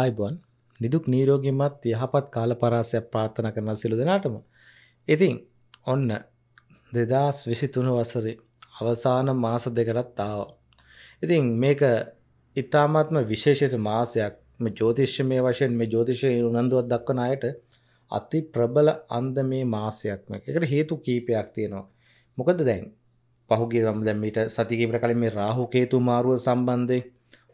ආයිබොන් නිදුක් නීරෝගිමත් යහපත් කාලපරාසයක් ප්‍රාර්ථනා කරන සිළු දෙනාටම. ඉතින් ඔන්න දෙදස් විසිතුන වසර අවසාන මාස දෙකටත් තාව. ඉතින් මේක ඉතාමත්ම විශේෂයට මාසයක් ජෝතිශ්‍යමය වශයෙන් මේ ජෝතිෂය උනන්දුවත් දක්වන අයට අති ප්‍රබල අන්ද මේ මාසයක්ම එකට හේතු කීපයක් තියෙනවා. මොකද දැන් පහුගේ රම්දැ මීට සතිකීපට කලින් මේ රාහු කේතු මාරුව සම්බන්ධය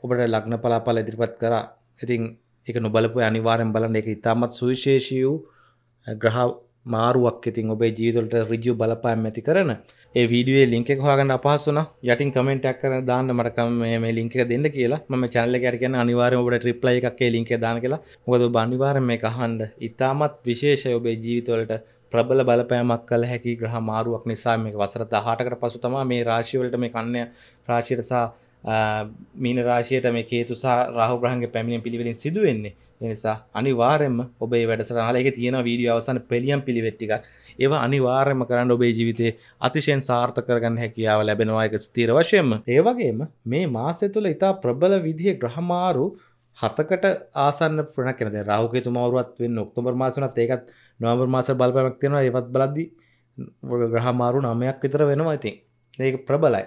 ඔබට ලග්න පලාපල ඉදිරිපත් කරා ඉතින් එක නොබලපු අනිවාරෙන් බලන්න එක ඉතාමත් සුවිශේෂී වූ ග්‍රහ මාරුවක් ඉතින් ඔබේ ජීවිතවලට රිජු බලපෑම් ඇති කරන ඒ වීඩියෝ ලින්ක් එක හොයාගන්න අපහසු නම් යටින් කමෙන්ට් එකක් කරලා දාන්න මට කම මේ මේ ලින්ක් එක දෙන්න කියලා මම channel එකට කියන්නේ අනිවාර්යයෙන් ඔබට රිප්ලයි එකක් ඒ ලින්ක් එක දාන්න කියලා මොකද ඔබ අනිවාර්යයෙන් මේක අහන්න ඉතාමත් විශේෂයි ඔබේ ජීවිතවලට ප්‍රබල බලපෑමක් කළ හැකි ග්‍රහ මාරුවක් නිසා මේක වසර 18කට පසු තමයි මේ රාශිය වලට මේ කන්‍ය රාශියට සහ මීන රාශයට මේ කේතුසා රහ බ්‍රහන්ගේ පැමිණෙන් පිළිවෙලින් සිදුවෙන්නේ එනිසා අනිවාරෙන්ම ඔබේ වැඩසරහලක තියෙන වීඩිය අවසන පෙළියම් පිළිවෙට්ටික ඒව අනිවාර්යම කරන්න ඔබේ ජීවිතේ අතිශයෙන් සාර්ථකරගන්න හැකියාව ලැබෙනවායක ස්තීර වශයෙන්ම ඒවගේම මේ මාසය තුළ ඉතා ප්‍රබල විදිහ ග්‍රහමාරු හතකට ආසන්න ප්‍රන කෙනද රහුකේතු මවරුවත් වෙන් ඔක්තොබර් මාසනත් ඒකත් නොවර් මාස බලපමක් තියෙනවා ඒවත් බලද්දි ග්‍රහමාරු නමයක් විතර වෙනවා ඉතින් ඒක ප්‍රබලයි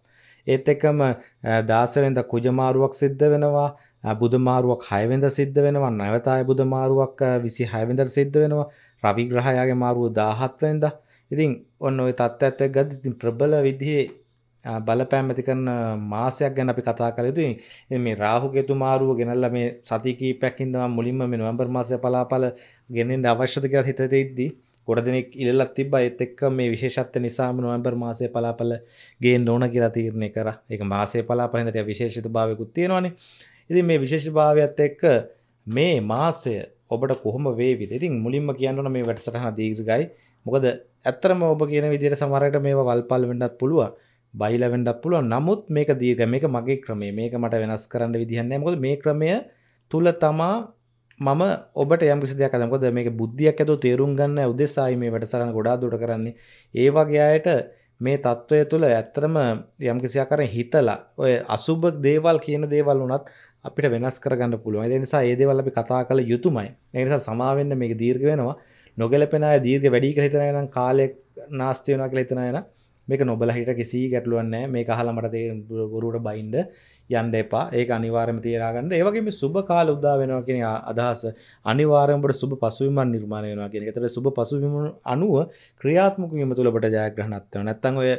ඒත් එකම දාසවෙන්ද කුජමාරුවක් සිද්ධ වෙනවා බුදුමාරුවක් හයවෙද සිද්ධ වෙනවා නැවතය බුදමාරුවක් විසි හයවෙදර සිද්ධ වෙනවා රවි ග්‍රහයාගේ මාරුව දාහත්වෙන්ද ඉතින් ඔන්න ඔය තත්ත් ඇත්ත ගද ඉතින් ප්‍රබල විදිහේ බලපෑම් ඇති කරන මාසයක් ගැන අපි කතා කළ යුතුයි මේ රාහුගෙතු මාරුව ගෙනල්ල මේ සතිකී පැකින්දම මුලින්ම මේ නොවම්බර් මාසය පලාපල ගෙනෙන් අවශ්‍යත කියලා හිතට ඉද්දී ගොඩදනෙක් ඉල්ලත් තිබ එත් එක්ක මේ විශේෂත්ත නිසාම නොවම්බර් මාසය පලාපල ගේ නොන කියලා තීරණය කර එක මාසේ පලාපලට විශේෂිත භාවකුත් තියෙනවාන ඉතින් මේ විශේෂ භාවයක්ත් එක්ක මේ මාසය ඔබට කොහොම වේ ඉතින් මුලින්ම කියන්නන මේ වැඩසටහ දීර්ගයි මොකද ඇත්තරම ඔබ කියන විදිර සමරයට මේ වල්පල් වෙඩත් පුළුව බයිල වෙන්ඩක් පුළුව නමුත් මේක දීර්ග මේක මගේ ක්‍රමේ මේක මට වෙනස් කරන්න විදිහන්න මොද මේ ක්‍රමය තුළ තමා මම ඔබට යම් කිසි දෙයක් අදමකද මේක බුද්ධියක් ඇතුව තේරුම් ගන්න උදෙසායි මේ වැඩසටහන ගොඩාක් දුරට කරන්නේ ඒ වගේ අයට මේ తত্ত্বය තුළ ඇත්තටම යම් කිසි ආකාරයෙන් හිතලා ඔය අසුබ දේවල් කියන දේවල් උනත් අපිට වෙනස් කරගන්න පුළුවන් ඒ නිසා ඒ දේවල් අපි කතා කළ යුතුමයි ඒ නිසා සමා වෙන්න මේක දීර්ඝ වෙනවා නොගැලපෙන අය දීර්ඝ වැඩි කියලා හිතන අය නම් කාලය නාස්ති වෙනවා කියලා හිතන අය නම් මේක නොබල හිට කිසි ගැටලුවක් නැහැ මේක අහලා මට තේ ගුරුවරට බයින්ද යන්න එපා ඒ අනිවාර්ම තියරගන්න ඒවගේම සුබ කාල උදා වෙනවා කියෙන අදහස අනිවාරමට සුබ පසුවිමන් නිර්මාණය වෙනවා කියෙන තර සුබ පසුවිම අනුව ක්‍රියාත්මක ීම තුළට ජයග්‍රහණත්ව නැත්තන් ඔය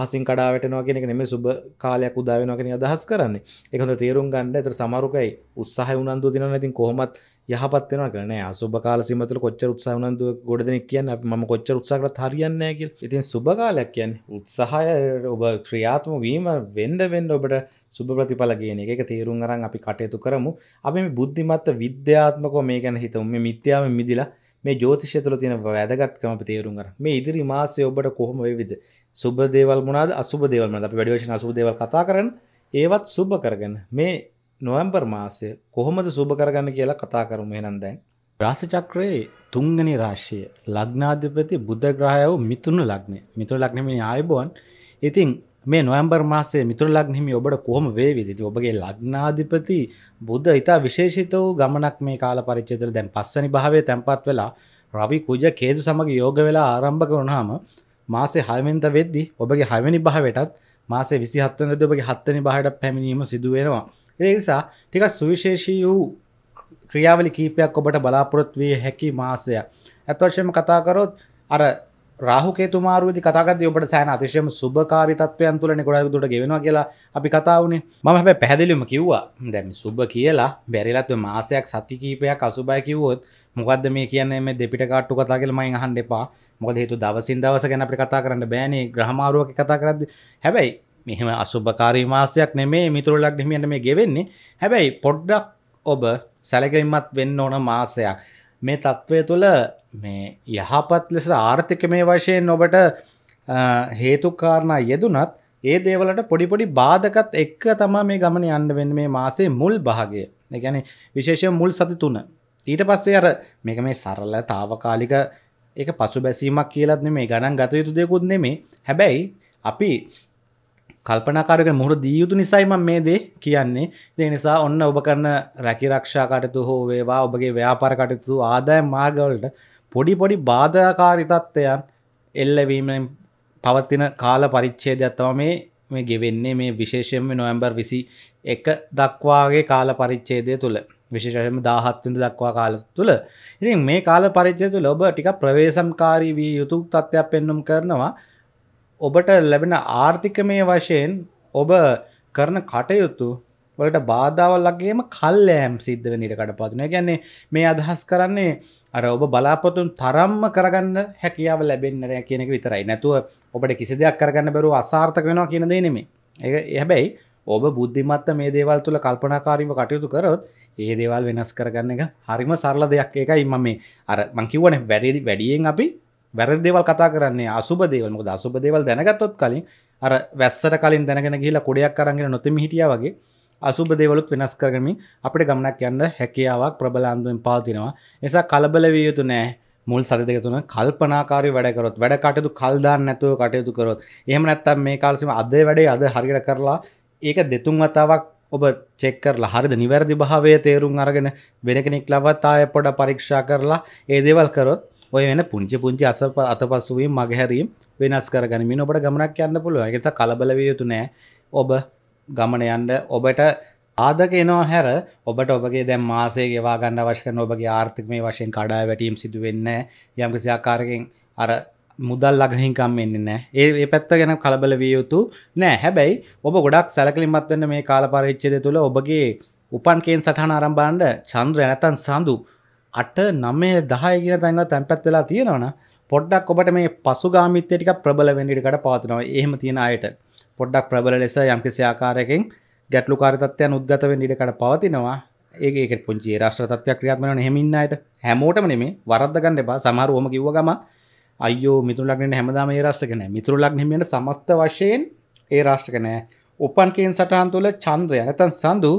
ආසින් කඩාවටනවා කියෙනෙ නෙම සුබ කාලයක් උදාවෙනවා කෙන අදහස් කරන්නේ එකහොඳ තේරුම් ගන්න ඇතර සමරුකයි උත්සාහ උනන්දු දින නැතින් කොහොමත් යහපත් වෙනවා කියලා නෑ අසුබ කාල සීමාව තුළ කොච්චර උත්සාහ වුණාද ගොඩ දෙනෙක් කියන්නේ අපි මම කොච්චර උත්සාහ කළත් හරියන්නේ නෑ කියලා. ඉතින් සුබ කාලයක් කියන්නේ උත්සාහය ඔබ ක්‍රියාත්මක වීම වෙන්න වෙන්න ඔබට සුබ ප්‍රතිඵල කියන එක තේරුම් අරන් අපි කටයුතු කරමු. අපි මේ බුද්ධිමත් විද්‍යාත්මකව මේ ගැන හිතමු. මේ මිත්‍යාවෙන් මිදිලා මේ ජෝතිෂය තුළ තියෙන වැදගත්කම අපි තේරුම් ගන්න. මේ ඉදිරි මාසයේ ඔබට කොහොම වේවිද? සුබ දේවල් මොනවාද? අසුබ දේවල් මොනවාද? අපි වැඩි වශයෙන් අසුබ දේවල් කතා කරන්නේ ඒවත් සුබ කරගෙන මේ නොවම්බර් මාසය කොහොමද සුභ කරගන්න කියලා කතා කරම එනම් දැන්. රාසචක්‍රයේ තුංගනි රාශය ලග්නාධිපති බුද්ධග්‍රහයව මිතුුණු ලක්නේ මිතුර ලක්නෙමේ ආයබෝන් ඉතින් මේ නොවම්බර් මාසේ මිතුර ලක්නෙමි ඔබට කොහොම වේවිදිති ඔබගේ ලග්නාධිපති බුද්ධ ඉතා විශේෂිත වූ ගමනක් මේ කාල පරිච්චේතර දැන් පස්සනි භාවය තැන්පත් වෙලා රවි කුජ කේතු සමඟ යෝග වෙලා ආරම්භක වුණාම මාසේ හයමෙන්ත වෙද්දි ඔබගේ හවැනි භාවටත් මාසේ විසිහත්වනද ඔබගේ හත්තනි භාහට පැමිණීම සිදුවෙනවා එනිසා ටික සුවිශේෂී වූ ක්‍රියාවලි කීපයක් ඔබට බලාපොරොත්වී හැකි මාසය ඇත්වශයම කතාකරොත් අර රාහුකේතුමාරුවදි කතාකද ඔබට සෑන අතිශයම සුභකාරි තත්වයන් තුලන ගොඩක් දුට ගෙවෙනවා කියලා අපි කතාවනේ මම හැබැ පැහැදිලිම කිව්වා දැම සුභ කියලා බැරිලත්ව මාසයක් සති කීපයක් අසුබය කිව්වොත් මොකද මේ කියන්නේ මේ දෙපිට කාට්ටු කතා කියලා මයින් අහන්න එපා මොකද හේතු දවසින් දවස ගැන අපි කතා කරන්න බෑනේ ග්‍රහමාරුවක කතා කරද්දි හැබැයි මෙහෙම අසුභකාරී මාසයක් නෙමේ මිතුරලක් හිමියන්ට මේ ගෙවෙන්නේ හැබැයි පොඩ්ඩක් ඔබ සැලකිලිමත් වෙන්න ඕන මාසයක් මේ තත්ත්වය තුළ මේ යහපත් ලෙස ආර්ථික මේ වශයෙන් ඔබට හේතුකාරණා යෙදුනත් ඒ දේවලට පොඩිපොඩි බාධකත් එක්ක තමා මේ ගමන යන්න වෙන්න මේ මාසේ මුල් භාගය ගැන විශේෂය මුල් සති තුන ඊට පස්සේ අර මේක මේ සරල තාවකාලික එක පසු බැසීමක් කියලත් මේ ගණන් ගතයුතු දෙකුත් නෙමේ හැබැයි අපි කල්පනකාරක මුහුණ දියයුතු නිසයිම මේ දේ කියන්නේ ඒ නිසා ඔන්න ඔබ කරන රැකිරක්ෂා කටයුතු හෝ වේවා ඔබගේ ව්‍යාපාර කටයුතු ආදාය මාර්ගවලට පොඩි පොඩි බාධකාරිතත්වයන් එල්ලවීමෙන් පවතින කාල පරිච්ඡේදයක් තමයි මේ මේ ගෙවෙන්නේ මේ විශේෂයෙන්ම නොවැම්බර් 21 දක්වාගේ කාල පරිච්ඡේදය තුල විශේෂයෙන්ම 17 වෙනිදා දක්වා කාල තුල ඉතින් මේ කාල පරිච්ඡේදය තුල ඔබ ටිකක් ප්‍රවේශම්කාරී විය යුතු තත්ත්වයක් පෙන්වම් කරනවා ඔබට ලැබෙන ආර්ථිකමය වශයෙන් ඔබ කරන කටයුතු වලට බාධාවල්ලගේම කල්ලෑම් සිද්ධ වනිට කටපාතුන ගැන්නේ මේ අදහස් කරන්නේ අර ඔබ බලාපොතුන් තරම්ම කරගන්න හැකියාව ලැබෙන්නරය කියනෙක විතරයි නැතුව ඔබට කිසි දෙයක් කරගන්න බැරු අසාර්ථක වෙනවා කියන දෙනෙමේ ඒ හැබැයි ඔබ බුද්ධිමත්ත මේ දේවල් තුළ කල්පනාකාරීම කටයුතු කරොත් ඒ දේවල් වෙනස් කරගන්න එක හරිම සරල දෙයක් එකයි ඉම මේ අර මංකිවන වැඩදි වැඩියෙන් අපි වැරදේවල් කතා කරන්නේ අසුබ දේවල්මක දසුබ දේවල් දැනගත්තොත් කලින් අර වැස්සට කලින් දැනගෙන කියලා කොඩයක් කරගෙන නොතම හිටිය වගේ අසුබ දේවලුත් වෙනස් කරමින් අපට ගමනක් යන්න හැකියාවක් ප්‍රබලාන්දුවෙන් පාතිනවා නිසා කලබල විය යුතු නෑ මුල් සති දෙක තුන කල්පනාකාරී වැඩකරොත් වැඩ කටයුතු කල්දාන්න නැතුව කටයුතු කරොත් එහෙම නැත්තම් මේ කාලසිම අද වැඩේ අද හරියට කරලා ඒක දෙතුන් වතාවක් ඔබ චෙක් කරලා හරිද නිවැරදි භාවය තේරුම් අරගෙන වෙන කෙනෙක් ලවත් ආය පොඩ පරීක්ෂා කරලා ඒ දේවල් කරොත් ඔය වෙන පුංචි පුංචි අස අතපස්සුවීම මගහැරීම් වෙනස් කරගනිමින් ඔබට ගමනක් යන්න පුළුව එකස කලබලවිය යුතු නෑ ඔබ ගමන යන්න ඔබට ආදක එනවා හැර ඔබට ඔබගේ දැම් මාසේ ගෙවා ගන්න වශකන ඔබගේ ආර්ථික මේ වශයෙන් කඩා වැටීම් සිදුවෙන්න යම්කිසි ආකාරකෙන් අර මුදල් ලගහින්කම් එන්න නෑ ඒ පැත්ත ගැන කලබල විය යුතු නෑ හැබැයි ඔබ ගොඩක් සැලකලින්මත්වන්න මේ කාලපරච්චද තුළ ඔබගේ උපන් කේන් සටහන අරම්බාන්ඩ චන්ද්‍ර නැතන් සඳු අට නමය දහය කියෙන තැන්ව තැන්පැත් වෙලා තියෙනවන පොඩ්ඩක් ඔබට මේ පසුගාමිත්‍ය ටික ප්‍රබල වෙන්නිටකට පාතුනවා එහෙම තියෙන අයට පොඩ්ඩක් ප්‍රබල ලෙස යම්කිසි ආකාරයකින් ගැටලු කාරිතත්වයන් උද්ගතවෙන් ඉඩකට පවතිනවා ඒක පුංචි රශ්‍රතත්වයක් ක්‍රියාත්මන හෙමින්නයට හැමෝටම නෙමේ වරද්දගන්න එබා සමරුවම කිව්ව ගම අයෝ මිතුරලක්න හැමදාම ඒ රශ්ටකන මිතුරලක් හිමට සමස්ත වශයෙන් ඒ රාශ්ටකනෑ උපන්කෙන් සටහන් තුළ චන්ද්‍රය ඇතන් සඳු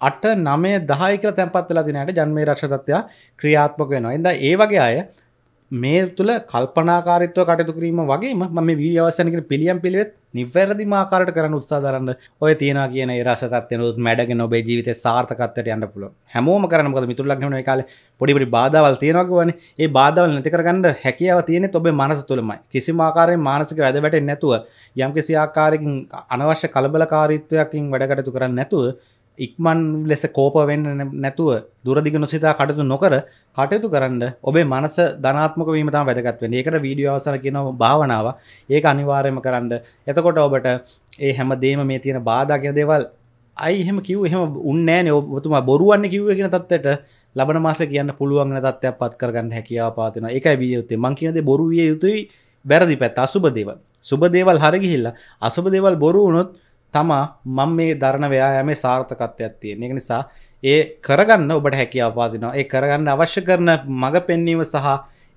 අට නමේ දහයික තැන්පත් වෙලා දිනට ජන්මේ රක්ෂතත්වයා ක්‍රියාත්මක වෙනවා එද ඒ වගේ අය මේ තුළ කල්පනාකාරත්ව කටතු කිරීම වගේම ම වී අවසනකට පිළියම් පිළිවෙත් නිවැරදි මාකාරට කරන උත්සාධරන්න ඔය තියෙන කියන රසතත්යන මැඩග නොබේ ජීවිත සාර්ථකත්තයට යන්න පුල හැමෝම කරනක මිතුරලක් න කාල පොඩිපි බාධවල් තියෙනක වන ඒ බාධවල් නතිකරගන්න හැකියාව තියෙන ඔබේ මනස තුළමයි කිසි මාකාරය මානසික වැදවැට නැතුව යම් කිසි ආකාරකින් අනවශ්‍ය කලබලකාරීත්වයකින් වැඩකටතු කරන්න නැතුව ඉක්මන් ලෙස කෝප වෙන්න නැතුව දුරදිග නොසිතා කටතු නොකර කටයුතු කරන්න ඔබේ මනස ධනාත්මක වීමතා වැදගත්වෙන ඒකට වීඩිය අවසර කියන භාවනාව ඒක අනිවාර්යම කරන්න එතකොට ඔබට ඒ හැම දේම මේ තියෙන බාධකය දේවල් අයිහෙම කිව් එහෙම උන්නෑන ඔබතුමා බොරුවන්න කිව්ව කියෙන තත්වට ලබන මාස කියන්න පුළුවන් තත්ත්වයක් පත් කරගන්න හැකියාව පාතින එක වියයුත්තේ මංකිනද බොරුවිය යුතුයි බැරදි පැත් අසුබ දේවල් සුබ දේවල් හරගිහිල්ලා අසුබ දේවල් බොරු වනොත් තමා මං මේ දරණ ව්‍යයාමේ සාර්ථකත්වයක් තියෙන එක නිසා ඒ කරගන්න ඔබට හැකියාපාදිනවා ඒ කරගන්න අවශ්‍ය කරන මඟ පෙන්වීම සහ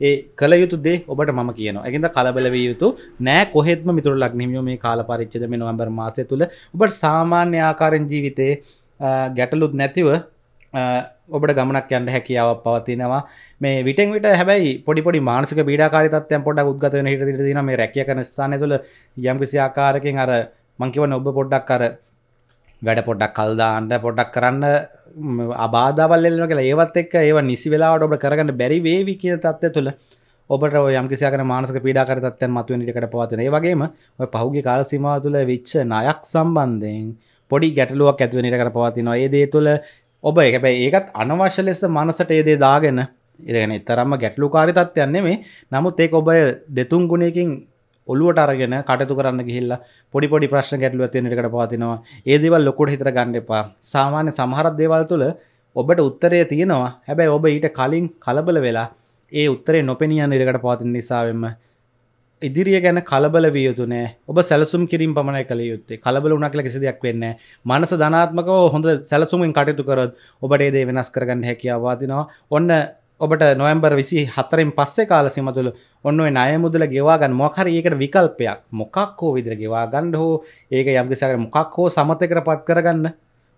ඒ කළ යුතු දේ ඔබට ම කියන එකද කලබලවිය යුතු නෑ කොහෙත්ම මිතුර ලක්නිමියෝ මේ කාල පරිච්චද මේ නොවම්බර් මාසය තුළ ඔබට සාමාන්‍ය ආකාරෙන් ජීවිතේ ගැටලුත් නැතිව ඔබට ගමනක් යන්න හැකියාවක් පවතිනවා මේ විටෙන් විට හැබයි පොඩිපොඩි මානසික බීඩාකාරිතත්යන් පොඩක් උද්ගතවන හිට දින මේ රැකිය කන ස්ථාන තුළ යම්කිසි ආකාරකින් අර මංකිවන ඔබ පොඩ්ඩක් කර වැඩ පොඩ්ඩක් කල්දාන්න පොඩක් කරන්න අබාධවල්ල කියලා ඒවත් එක් ඒ නිසි වෙලාට ඔබ කරගන්න බැරි වේවි කිය තත්ව තුළ ඔබට යම්කිසියක මානසක පීඩාකරතත්යන් මත්වනිටකට පවතන වගේම ඔය පහුගේ කාලසිමා තුළ විච්ච නයක් සම්බන්ධයෙන් පොඩි ගැටලුවක් ඇත්වනිටකට පවතිනවා ඒ දේ තුළ ඔබ එකැ ඒකත් අනවශ්‍ය ලෙස මනසට ඒදේ දාගෙන එදගෙන එතරම්ම ගැටලු කාරිතත්යන්නේ මේ නමුත් ඒක ඔබ දෙතුන් ගුණයකින් ඔල්ලුවට අරගෙන කටතු කරන්න ගිහිල්ල පොඩිපොඩි ප්‍රශ්න ගැටලුව තියෙනටකට පවතිනවා ඒදවල් ලොකුට හිතර ගන්න එපා සාමාන්‍ය සමහරත් දේවල් තුළ ඔබට උත්තරය තියෙනවා හැබැයි ඔබ ඊට කලින් කලබල වෙලා ඒ උත්තරේ නොපෙනියන් නිරකට පවතින නිසාවෙන්ම ඉදිරිය ගැන කලබල වියයුතු නෑ ඔබ සැලසුම් කිරින් පමණ කළ යුත්තේ කලබල වුණ කළ කිසි දෙයක් වෙන්න මනස ධනාත්මකව හොඳ සැලසුමෙන් කටයුතු කරොත් ඔබට ඒදේ වෙනස් කරගන්න හැකියාවාදිනවා ඔන්න ඔබට නොම්බර් විසි හතරෙන් පස්සේ කාල සිමතුළ ඔන්න නය මුදල ගෙවාගන්න මොකර ඒකට විකල්පයක් මොකක් හෝ විදිර ගෙවා ගණ්ඩ හෝ ඒක යම්කිසිකට මොකක් හෝ සමතකට පත් කරගන්න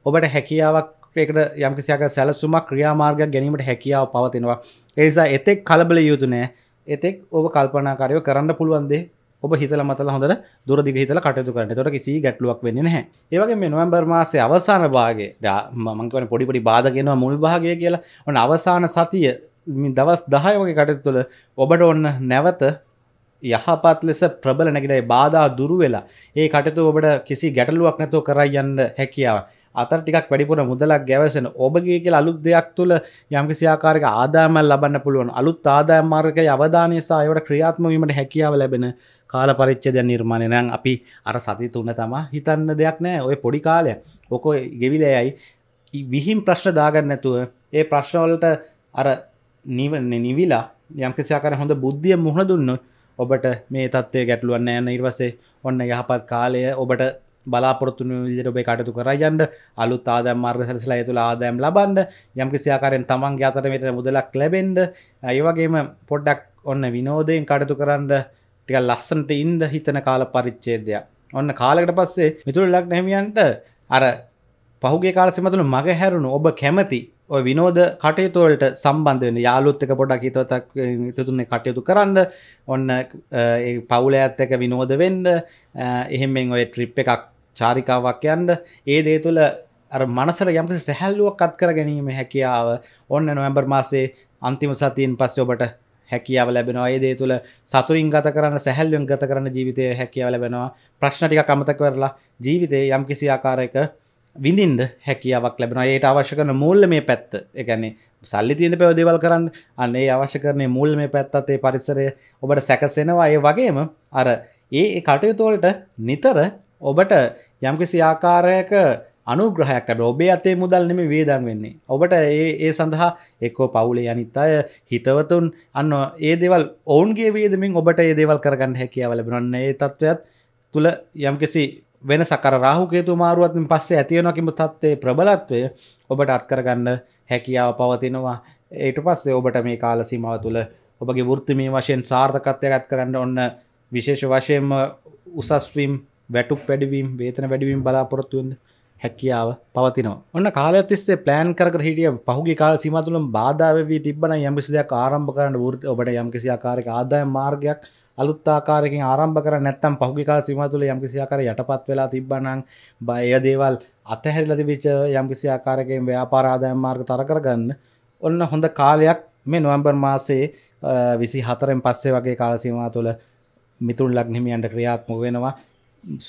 ඔබට හැකියාවක් ඒකට යම්කිසික සැලසුම ක්‍රියාමාර්ග ගැනීමට හැකියාව පවතිනවා එනිසා එතෙක් කලබල යුතුනෑ එතෙක් ඔබ කල්පනාකාරයෝ කරන්න පුළුවන්දේ ඔබ හිතල මතල හොඳ දුරදි හිතල කටයුතු කරන්න තොට කිසි ගැටලුවක් වෙන්නේ නැහැ ඒවගේ මේ නොවම්බර් මාසේ අවසාන භාගේ මංකවන පොඩිපොඩි බාධගෙනවා මුල් භාගය කියලා ඔන්න අවසාන සතිය දවස් දහය වගේ කටයුතු තුළ ඔබට ඔන්න නැවත යහපත් ලෙස ප්‍රබල නැගිටයි බාධා දුරු වෙලා ඒ කටතු ඔබට කිසි ගැටලුවක් නැතුව කරයි යන්න හැකියාව අතර ටිකක් වැඩිපුර මුදලක් ගැවසෙන ඔබගේ කියල අලුත් දෙයක් තුළ යම්කිසි ආකාරක ආදායමල් ලබන්න පුළුවන් අලුත් ආදායම් මාර්ගක අවධානයසා අයට ක්‍රියාත්මවීමට හැකියාව ලැබෙන කාල පරිච්චදය නිර්මාණය නම් අපි අර සති තුන්න තම හිතන්න දෙයක් නෑ ඔය පොඩි කාලය ඕකෝ ගෙවිල යයි විහිම් ප්‍රශ්න දාගන්න නැතුව ඒ ප්‍රශ්නවලට අර නිවන්න නිවිලා යම්කිසියාකර හොඳ බුද්ධිය මුහුණ දුන්න ඔබට මේ තත්ත්වය ගැටලුවන්න යන්න ඉර්වසේ ඔන්න යහපත් කාලය ඔබට බලාපොරත්තුන විදිට ඔබේ කටතු කරයන්ට අලුත් ආදම් මාර්ග සැලසලා ඇතුළ ආදෑම් ලබන්ඩ යම්කිසියාකාරෙන් තමන් ්‍යාතරමට මුදලක් ලැබෙන්ඩ ඒවගේම පොඩ්ඩක් ඔන්න විනෝදයෙන් කටතු කරන්න ටික ලස්සන්ට ඉන්ද හිතන කාල පරිච්චේදයක් ඔන්න කාලකට පස්සේ මිතුර ලක් නැමියන්ට අර පහුගේ කාලසිමතුළ මග හැරුණු ඔබ කැමති ඔය විනෝද කටයුතුවලට සම්බන්ධ වෙන යාලුත්තක පොඩක් හිතවතක් තුතුන්නේ කටයුතු කරන්න ඔන්න පවුල ඇත්තක විනෝද වෙන්න එහෙමෙන් ඔය ට්‍රිප් එකක් චාරිකාවක් යන්ද ඒ දේ තුළ මනසර යම්කි සැහැල්ලුවක් අත් කර ගැනීම හැකියාව ඔන්න නොවැම්බර් මාසේ අන්තිම සතියෙන් පස්ස ඔබට හැකියාව ලැබෙනවා ඒ දේ තුළ සතුරින් ගත කරන්න සැහැල්ලුවෙන් ගත කරන්න ජීවිතය හැකියාව ලැබෙනවා ප්‍රශ්නටික කමත කරලා ජීවිතය යම් කිසි ආකාරයක විඳින්ද හැකියාවක් ලැබෙන ඒයට අවශ්‍ය කරන මුල්ල මේ පැත්ත එකන්නේ සල්ලි තියෙන පැවදේවල් කරන්න අන්නේ අවශ්‍ය කරන මුල් මේ පැත්තත් ඒ පරිසරය ඔබට සැකසෙනවා ඒ වගේම අර ඒ කටයුතුවලට නිතර ඔබට යම්කිසි ආකාරයක අනුග්‍රහයක් ලැබ ඔබේ අතේ මුදල් නෙම වේදන් වෙන්නේ ඔබට ඒ සඳහා එක්කෝ පවුලේ අනිත් අය හිතවතුන් අන්න ඒ දේවල් ඔවුන්ගේ වේදමින් ඔබට ඒ දේවල් කරගන්න හැකියාව ලැබෙනන්න ඒ තත්ත්වයක් තුළ යම්කිසි වෙන සකර රාහුකේතු මාරුවත්ම පස්සේ ඇතියෙනකිම තත්වේ ප්‍රබලත්වය ඔබට අත්කරගන්න හැකියාව පවතිනවා ඒට පස්සේ ඔබට මේ කාලසිමාව තුළ ඔබගේ වෘත්තිමී වශයෙන් සාර්ථකත්වය ගත් කරන්න ඔන්න විශේෂ වශයෙන්ම උසස්වීම් වැටුප් වැඩිවීම් වේතන වැඩිවීම් බලාපොරොත්තුවෙන්ද හැකියාව පවතිනවා ඔන්න කාලතිස්සේ පලෑන් කර හිටිය පහුගේ කාල සිමතුළම් බාධාවී තිබන යම්කිසි දෙයක් ආරම්භ කරන්න ෘත් ඔබට යම්කිසි ආකාරක ආදාය මාර්ගයක් අලුත්තාකාරකින් ආරම්භ කර නැත්තම් පහුගිකා සීම තුළ යම්කිසියාකාර යටපත් වෙලා තිබ්බනම් බය දේවල් අතහැරිලා තිබිච්ච යම්කිසි ආකාරයෙන් ව්‍යාපාර ආදායම් මාර්ග තර කරගන්න ඔන්න හොඳ කාලයක් මේ නොවැම්බර් මාසේ 24න් පස්සේ වගේ කාල සීමාව තුළ මිතුන් ලග්න හිමියන්ට ක්‍රියාත්මක වෙනවා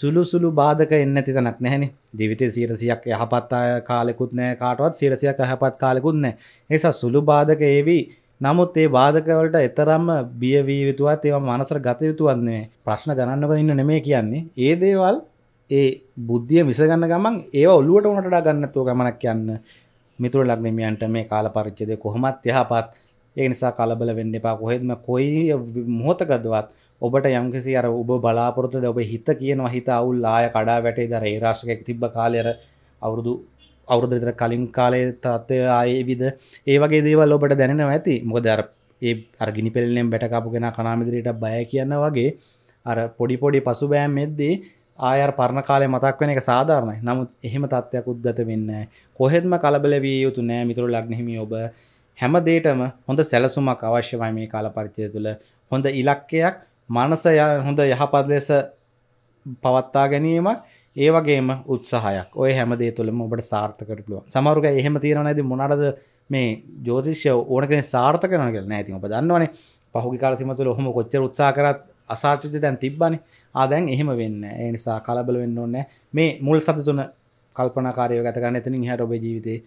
සුළු සුළු බාධක එන්නේ නැති තැනක් නැහැනේ ජීවිතේ 100ක් යහපත් කාලෙකුත් නැහැ කාටවත් 100ක් යහපත් කාලෙකුත් නැහැ ඒ නිසා සුළු බාධක ඒවි නමුත් ඒ බාධකවලට එතරම්ම බියවී යුතුවත් ඒවා මනසර ගත යුතුවන්නේ ප්‍රශ්න ගණන්නක ඉන්න නෙමේ කියන්නේ ඒ දේවල් ඒ බුද්ධිය මිසගන්න ගමන් ඒවා ඔලුවට උනටඩා ගන්නතුව ගමනක් යන්න මිතුර ලක්නමියන්ට මේ කාල පරිච්චදය කොහොමත් යහපත් ඒ නිසා කලබල වෙන්න එපා කොහෙත්ම කොයි මොහොතකදවත් ඔබට යම්කිසි අර ඔබ බලාපොරොත්තුද ඔබ හිත කියනවා හිත අවුල් ආය කඩා වැටේ දර ඒ රාශකයක් තිබ්බ කාලයර අවුරුදු අවුරුදු විතර කලින් කාලේ තත්ත්වය ආයේවිද ඒ වගේ දේවල් ඔබට දැනෙනවා ඇති මොකද අර ඒ අර්ගිනි පෙල්ලෙන් බැටකාපු කෙන කනාමිදිරයට බය කියන්න වගේ අර පොඩිපොඩි පසු බෑම් මෙද්දී ආයර් පරණ කාලය මතක් වෙන එක සාධාරණයි නමුත් එහෙම තත්ත්වයක් උද්ගත වෙන්න කොහෙත්ම කලබල විය යුතු නෑ මිතුරු ලක්නෙහිමි ඔබ හැමදේටම හොඳ සැලසුමක් අවශ්‍යමයි මේ කාල පරිචය තුළ හොඳ ඉලක්කයක් මනස හොඳ යහපත් ලෙස පවත්තා ගැනීමක් ඒ වගේම උත්සාහයක් ඔය හැමදේ තුළම ඔබට සාර්ථකට පුළුව සමරුක එහෙම තියෙන ඇති මොනටද මේ ජෝතිෂ්‍ය ඕනකෙන සාර්ථක කරන කියලා නෑ ඉතින් ඔබ දන්නවනේ පහුගිය කාල සීමාව තුළ ඔහොම කොච්චර උත්සාහ කරත් අසාර්ථකද දැන් තිබ්බනේ ආ දැන් එහෙම වෙන්නේ ඒ නිසා කලබල වෙන්න ඕනේ මේ මුල් සති තුන කල්පනාකාරීව ගත කරන්න එතනින් එහාට ඔබේ ජීවිතේ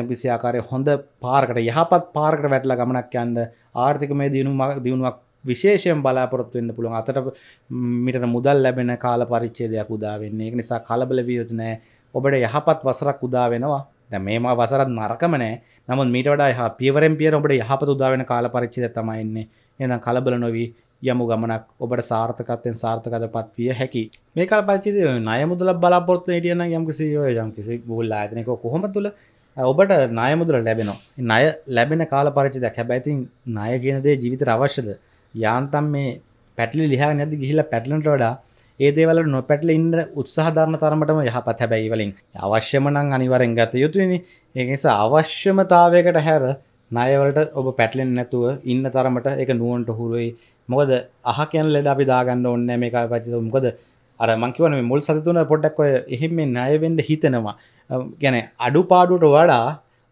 යම්කිසි ආකාරයේ හොඳ පාරකට යහපත් පාරකට වැටලා ගමනක් යන්න ආර්ථිකමය දියුණුවක් දියුණුවක් විශේෂයෙන් බලාපොරොත්තු වෙන්න පුළුවන් අතට මිට මුදල් ලැබෙන කාල පරිච්චේදයක් උදා වෙන්නේ එක නිසා කලබල වියයුතු නෑ ඔබට යහපත් වසරක් උදා වෙනවා දැ මේම වසරත් නරකමනෑ නමුත් මීට වඩා යහ පියවරෙන් පියර ඔබට යහපත උදාවෙන කාල පරිච්චිද තමයින්නේ එනම් කලබල නොවී යමු ගමනක් ඔබට සාර්ථකත්යෙන් සාර්ථකත පත්විය හැකි මේ කල් පරිචිද නය මුදල බලාපොත්තු ටියන යම්කිසි යම්කිසි ගුල්ල අතනක කොහොම තුළ ඔබට නයමුදුර ලැබෙනවා නය ලැබෙන කාල පරිචිදක් හැබැයිතින් නය කියනදේ ජීවිත අවශ්‍යද යාන්තම් මේ පැටලි ලිහ නැති ගිහිල පැටලට වඩා ඒදේවල නොපැටල ඉන්න උත්සාධර්ම තරමටම යහපත් හැබැයි වලින් අවශ්‍යමනං අනිවරෙන් ගත යුතුනි ඒනිසා අවශ්‍යමතාවයකට හැර නයවලට ඔබ පැටලෙන් නැතුව ඉන්න තරමට එක නුවන්ට හුරුවයි මොකද අහ කියන් ලෙඩ අපි දාගන්න ඔන්න මේක පචිත මොකද අර මංකිවන මුල් සතුන පොඩ්ඩක්ව එහෙම නයවෙන්ඩ හිතෙනවා ගැන අඩු පාඩුට වඩා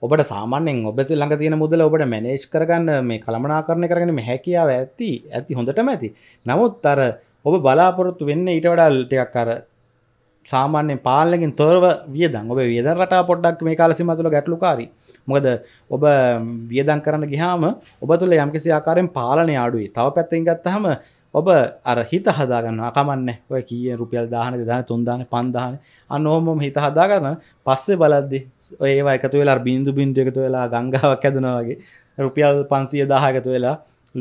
ඔබට සාමාන්‍යෙන් ඔබතු ළඟ තියෙන මුදල ඔබට මැනේජ් කරගන්න මේ කළමනා කරණය කරගෙන හැකියාව ඇති ඇති හොඳටම ඇති නමුත් අර ඔබ බලාපොරොත්තු වෙන්න ඊට වඩාල්ටයක් අර සාමාන්‍යෙන් පාලකින් තොරව වියදන් ඔබ වියද රට පොඩ්ඩක් මේ කාලසි මතුළ ගැටලුකාරී මොකද ඔබ වියදන් කරන්න ගිහාම ඔබ තුළ යම්කිසි ආකාරයෙන් පාලනය අඩුයි තව පැත්තෙන් ගත්තහම ඔබ අර හිත හදාගන්නවා කමන්න ඔය කිය රුපියල් දාහන දන තුන්දාන පන්දාන අන්න ඔහොමම හිත හදාගන්න පස්සේ බලද්දි ඒවා එකතු වෙලා බින්දු බින්දු එකතු වෙලා ගංගාවක් ඇදනවාගේ රුපියල් පන්සිය දාහකතු වෙලා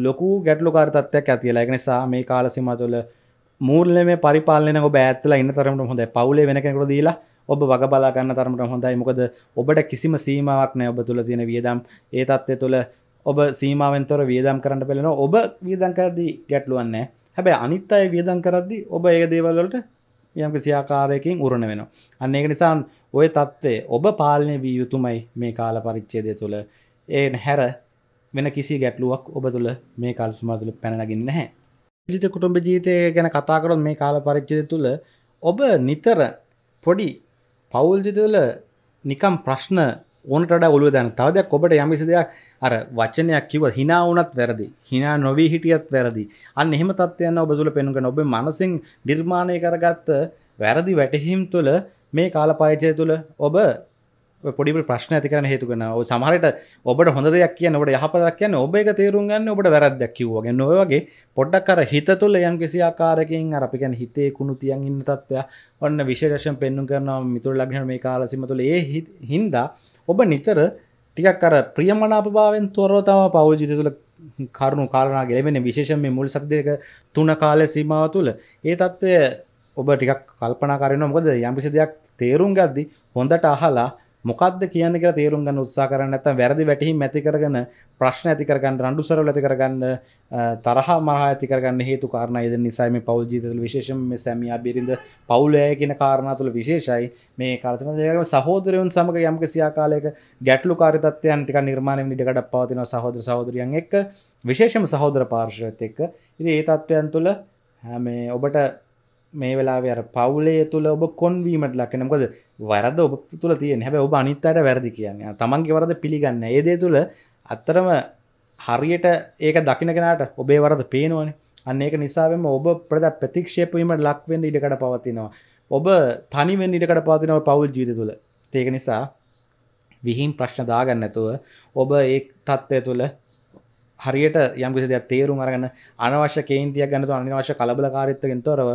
ලොකු ගැටලු කාර්තත්වයක් ඇතිලා එක නිසා මේ කාලසිම තුළ මූර්ලය මේ පරිපාලනක බෑත්තල ඉන්න තරමට හොඳ පවුලේ වෙන කෙනකට දීලා ඔබ වග බලාගන්න තරමට හොඳයි මොකද ඔබට කිසිම සීමාවක් නෑ ඔබ තුළ තියෙන වියදම් ඒ තත්ත්ය තුළ ඔබ සීමාවෙන්තොර වියදම් කරන්න පෙළෙන ඔබ වියදංකරදී ගැටලුවන්න හැබැ අනිත් අය වියදන් කරද්දි ඔබ ඒ දේවල්වලට යම් සියාකාරයකින් උරණ වෙන අන්න ඒක නිසාන් ඔය තත්ත්වේ ඔබ පාලනය වී යුතුමයි මේ කාල පරිච්චේදය තුළ ඒ හැර වෙන කිසි ගැටලුවක් ඔබ තුළ මේ කල්සුමා තුළ පැනගින් නැහැ ජිත කුටුම්ඹ ජීතය ගැන කතාකරොත් මේ කාල පරිච්චය තුළ ඔබ නිතර පොඩි පවුල්ජිතුල නිකම් ප්‍රශ්න ඕනට ඔලු දැන තවදයක් ඔබට යමිසි දෙයක් අර වචනයක් කිව හිනාවනත් වැරදි හිනා නොවී හිටියත් වැරදි අන්න එහෙම තත්වයන්න ඔබදුල පෙනුක ඔබ මනසිං නිර්මාණය කරගත්ත වැරදි වැටහිම් තුළ මේ කාලපායචය තුළ ඔබ පොඩි ප්‍රශ්න ඇතික හේතුකෙන ඔ සමහරට ඔබට හොඳ දෙයක් කිය ඔබට යහපදක් කියන්න ඔබ එක තේරුම්ගන්න ඔබට වැරදක් කිව්වගේ නොවගේ පොඩ්ඩක් අර හිත තුළ යම් කිසි ආකාරකින් අරපිකැන හිතේ කුණු තියන් ඉන්න තත්වය ඔන්න විශේෂම් පෙන්නුම් කරන මිතුර ලක්ෂණ මේ කාලසිම තුළ ඒ හින්දා ඔබ නිතර ටිකක් අර ප්‍රියමනාපභාවෙන් තොරව තම පවජිරි තුළ කරුණු කාරණා ගෙලවෙන විශේෂම මුල් සක්දයක තුන කාල සීමාව තුළ ඒ තත්ත්වය ඔබ ටිකක් කල්පනා කරන මොකද යම්පිසි දෙයක් තේරුම් ගද්දි හොඳට අහලා මොකක්ද කියන කියලා තේරුම් ගන්න උත්සාහ කරන්න නැත්නම් වැරදි වැටහීම් ඇති කරගෙන ප්‍රශ්න ඇති කරගන්න රණ්ඩු සරවල ඇති කරගන්න තරහා මරහා ඇති කරගන්න හේතු කාරණා ඉදන් නිසා මේ පෞල් ජීවිතවල විශේෂයෙන්ම මේ සැමියා බිරිඳ පවුලය කියන කාරණා තුල විශේෂයි මේ කාලසමයයකම සහෝදරයන් සමග යම් කිසි ආකාරයක ගැටලුකාරී තත්ත්වයන් ටිකක් නිර්මාණය වෙන්න ඉඩ කඩක් පවතිනවා සහෝදර සහෝදරියන් එක්ක විශේෂම සහෝදර පාර්ශවයත් එක්ක ඉතින් ඒ තත්ත්වයන් තුල මේ ඔබට මේ වෙලා පවුලේ තුළ ඔබ කොන්වීමට ලක්කනකොද වැරද ඔබ තුළ තිය හැබ ඔබ අනිත්තයට වැරදි කියන්නේ තමන්ගේ වරද පිළිගන්න ඒදේ තුළ අත්තරම හරියට ඒක දකිනගෙනට ඔබේ වරද පේනවන අන්න ඒක නිසාවෙන් ඔබ ප්‍රද ප්‍රතික්ෂේපීමට ලක්වෙන්ඩ ඉඩකට පවතිනවා ඔබ තනිවෙන් ඉඩකට පවතිනව පවුල් ජීත තුළ ඒක නිසා විහින් ප්‍රශ්න දාගන්නඇතුව ඔබ ඒ තත්ත්වය තුළ හරියට යම්කිසි තේරුම් අරගන්න අනවශ්‍ය කේන්තියක් ගන්නතු අනිවශ්‍ය කලබලකාරිත්තකින් තොරව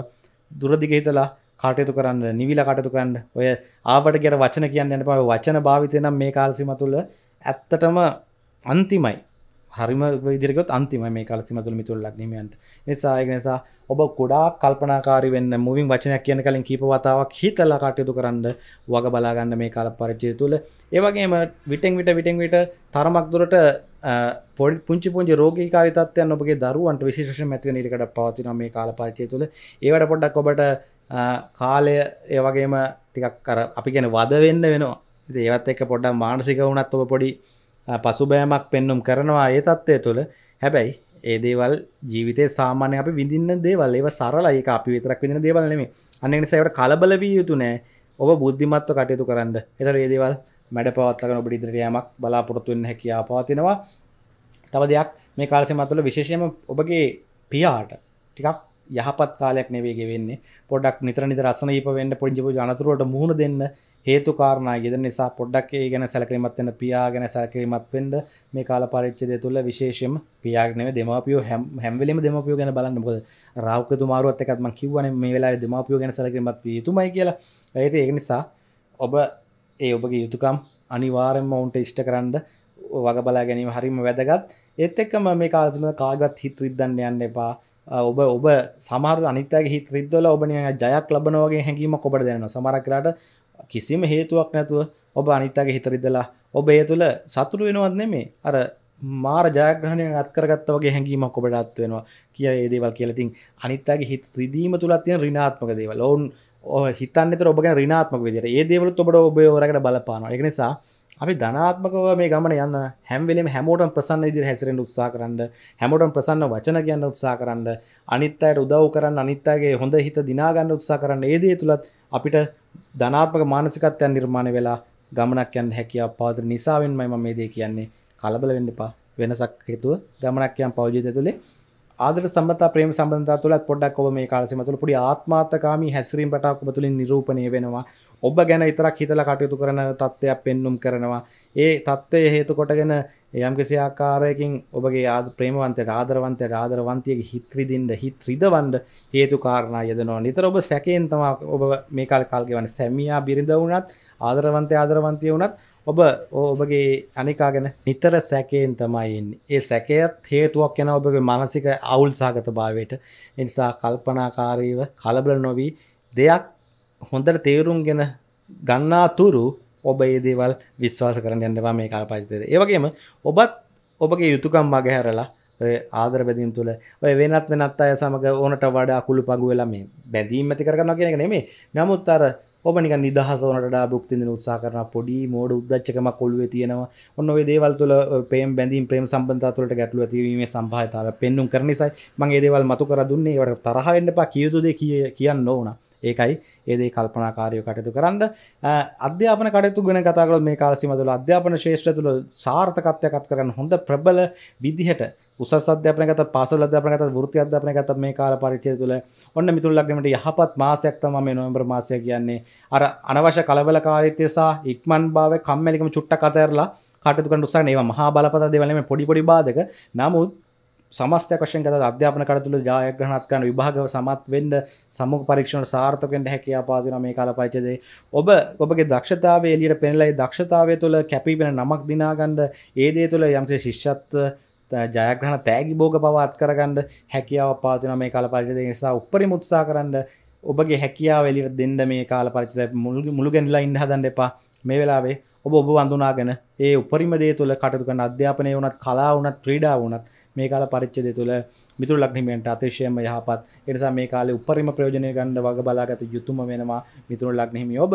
දුරදිග හිතලා කටයුතු කරන්න නිවිල කටතු කරන්න ඔය ආවට ගැර වචන කියන්න එන පව වචන භාවිතය නම් මේ කාල්සිම තුළ ඇත්තටම අන්තිමයි හරිම විදිරකොත් අන්තිම මේ කල සිමතුල මිතුර ලක්නීමයන්ට නිසායක නිසා ඔබ ගොඩා කල්පනාකාරි වෙන්න මුවින් වචනයක් කියන කලින් කීප වතාවක් හිතල කටයුතු කරන්න වග බලාගන්න මේ කාල පරිචය තුළ ඒවගේම විටෙන් විට විටෙන් විට තරමක් දුරට පොඩි පුංචි පුංචි රෝගී කාරිතත්වයන් ඔබගේ දරුවන්ට විශේෂ මැතිව නිරිකට පවතින මේ කාල පරිචය තුළ ඒවට පොඩ්ඩක් ඔබට කාලය ඒවගේම ටිකක් කර අපි ගැන වද වෙන්න වෙනවා ඒවත් එක පොඩ්ඩක් මානසික වුණත් ඔබ පොඩි පසුබෑමක් පෙන්නුම් කරනවා ඒ තත්ත්වය තුළ හැබැයි ඒ දේවල් ජීවිත සාමානය අප විඳන්න දේවල් ඒව සරලයික අපි විතරක් විඳන දේවල් නෙමේ අන්න සැවට කලබල විය යුතු නෑ ඔබ බුද්ධිමත්ව කටයුතු කරන්න එතර ඒ දේවල් මැඩ පවත්තක ඔබ ඉදිරියමක් බලාපොරොත්තුවන්න හැකියා පවතිනවා තව දෙයක් මේ කාලසි මතුළ විශේෂයම ඔබගේ පියාට ටිකක් යහපත් කාලයක් නෙවේගේ වෙන්නේ පොඩක් නිතර නිත රසන ඉපවෙන්න පොඩිජපු ජනතුරුවට මුහුණ දෙන්න හේතු කාරණා යෙදෙන නිසා පොඩ්ඩක් ඒ ගැන සැලකිලිමත් වෙන්න පියා ගැන සැලකිලිමත් වෙන්න මේ කාල පරිච්ඡේදය තුළ විශේෂයෙන්ම පියා නෙමෙයි දෙමාපියෝ හැම වෙලෙම දෙමාපියෝ ගැන බලන්න මොකද රාහුක තුමාරුවත් එක්කත් මම කිව්වනේ මේ වෙලාවේ දෙමාපියෝ ගැන සැලකිලිමත් විය යුතුමයි කියලා. ඒ ඒක නිසා ඔබ ඒ ඔබගේ යුතුයකම් අනිවාර්යයෙන්ම උන්ට ඉෂ්ට කරන්න වග බලා ගැනීම හරිම වැදගත්. ඒත් එක්කම මේ කාලේ තුල කාගවත් හිත රිද්දන්න යන්න එපා. ඔබ ඔබ සමහර අනිතගේ හිත රිද්දවල ඔබ නිකන් ජයක් ලබනවා වගේ හැඟීමක් ඔබට දැනෙනවා. සමහරක් වෙලාවට කිසිම හේතුවක් නැතුව ඔබ අනිත්තගේ හිතරිදලා ඔබ ඒ තුළ සතුරු වෙනවත් නෙමේ අර මාර ජයග්‍රහණය අත්කරගත්ත වගේ හැඟීමක් ඔබට අත්වෙනවා කිය ඒදේවල් කියලතින් අනිත්තගේ හිත ්‍රදීම තුළත් තියෙන රිනාත්මක දේවල් ඔවුන් හිතන්නත ඔබ රිනාත්මක විදිර ඒ දේවලත් ඔබට ඔබ ෝරකට බලපානවා එකනිසා අපි ධනාත්මකව මේ ගමන යන්න හැම්වෙලේ හැමෝටම් ප්‍රසන්න ඉදිරි හැසිරෙන් උත්සා කරන්න හැමෝටම් ප්‍රසන්න වචන කියන්න උත්සා කරන්න අනිත් අයට උදව් කරන්න අනිත් අයගේ හොඳ හිත දිනාගන්න උත්සා කරන්න ඒ දේ තුලත් අපිට ධනාත්මක මානසිකත්වයක් නිර්මාණය වෙලා ගමනක් යන්න හැකියාව පවතින නිසාවෙන්මයි මම මේ දේ කියන්නේ කලබල වෙන්න එපා වෙනසක් හේතුව ගමනක් යන පෞජිතය තුලේ ආදර සම්බත ප්‍රේම සම්බන්ධතා තුළත් පොඩ්ඩක් ඔබ මේ කාලසීම තුළ පොඩි ආත්මාර්ථකාමී හැසිරීම් රටාවක් ඔබ තුළින් නිරූපණය වෙනවා ඔබ ගැන විතරක් හිතලා කටයුතු කරන තත්ත්වයක් පෙන්눔 කරනවා ඒ தත්ත්වය හේතු කොටගෙන යම් කිසි ආකාරයකින් ඔබගේ ආද ප්‍රේමවන්තයට ආදරවන්තයට ආදරවන්තියගේ හිත රිදින්න හිත රිදවන්න හේතු කාරණා යදනවා නිතර ඔබ සැකයෙන් තමයි ඔබ මේ කාලේ කල් ගෙවන්නේ සැමියා බිරිඳ වුණත් ආදරවන්තය ආදරවන්තිය වුණත් ඔබ ඔබගේ අනිකා ගැන නිතර සැකයෙන් තමයින් ඒ සැකයත් හේතුවක් යන ඔබගේ මනසික අවුල් සාගත භාවයට නිසා කල්පනාකාරීව කලබල නොවී දෙයක් හොඳට තේරුම් ගෙන ගන්නාතුරු ඔබ ඒ දේවල් විශ්වාස කරන්න යන්නවා මේ කල්පචිතයට ඒවගේම ඔබත් ඔබගේ යුතුකම් මගහැරලා ආදර බැදීම් තුළ ඔය වෙනත් වෙනත් අය සමඟ ඕනට වඩා කුළු පගුවෙලා මේ බැඳීම් ඇති කරගන්න කියෙන නෙමේ නමුත් අර ඔබනික නිදහසවනට බුක්තිද උත්සා කරන පොඩි මෝඩ උද්දච්චකම කොළුව තියෙනවා ඔන්න දේවල් තුළ පේම් බැඳීම් ප්‍රේම් සම්බන්ධතුලට ගැටලුව තිවීමේ සම්භාතාව පෙන්නුම් කරනිසයි මගේ දේවල් මතු කර දුන්නේ වට තරහවෙන්නපා කියයුතුද කිය කියන්න ඕන ඒකයි ඒදේ කල්පනාකාරයෝ කටයුතු කරන්න අධ්‍යාපන කටයුතු ගෙන කතාකරොත් මේ කාලසිම තුළ අධ්‍යාපන ශේෂ්ඨ තුළ සාර්ථකත්වයකත් කරන්න හොඳ ප්‍රබල විදිහට උසස් අධ්‍යාපනය ගත පාසල් අධ්‍යාපනය ගත වෘත්ති අධ්‍යාපනය ගත මේ කාල පරිච්ඡේදය තුළ ඔන්න මිතුරු ලග්නෙමට යහපත් මාසයක් තමයි මේ නොවැම්බර් මාසය කියන්නේ අර අනවශ්‍ය කලබලකාරීත්වය සහ ඉක්මන් භාවය කම්මැලිකම චුට්ටක් අතහැරලා කටයුතු කරන්න උත්සාහ ඒවා මහා බලපත දේවල් මේ පොඩි පොඩි බාධක නමුත් සමස්තයක් වශයෙන් ගත අධ්‍යාපන කටයුතු වල ජයග්‍රහණත් කරන විභාගව සමත් වෙන්න සමුග පරීක්ෂණ සාර්ථක වෙන්න හැකියාව පාදිනවා මේ කාල පරිච්ඡේදයේ ඔබ ඔබගේ දක්ෂතාවය එළියට පෙන්ලා ඒ දක්ෂතාවය තුළ කැපී පෙනෙන නමක් දිනා ගන්න ඒ දේ තුළ යම්කිසි ශිෂ්‍යත්ව ජයග්‍රහණ තෑගි බෝග පවත් කරගන්න හැකියාව පාතින මේ කාල පරිචද නිසා උපරි මුත්සා කරන්න ඔබගේ හැකියා වෙලිට දෙන්න මේ කාල පරිචිත මුළු මුළුගැනිලා ඉන්න හදන්න එපා මේ වෙලාවේ ඔබ ඔබ වඳුනාගෙන ඒ උපරිම දේ තුළ කටතුකන අධ්‍යාපනය වනත් කලා වනත් ක්‍රීඩා වනත් මේ කාල පරිච්චදය තුළ මිතුර ලක්නිමෙන්ට අතිශයම යහපත් එනිසා මේ කාලේ උපරිම ප්‍රයෝජනය ගණඩ වග බලාගත යුතුම වෙනවා මිතුරු ලක්නෙහිමි ඔබ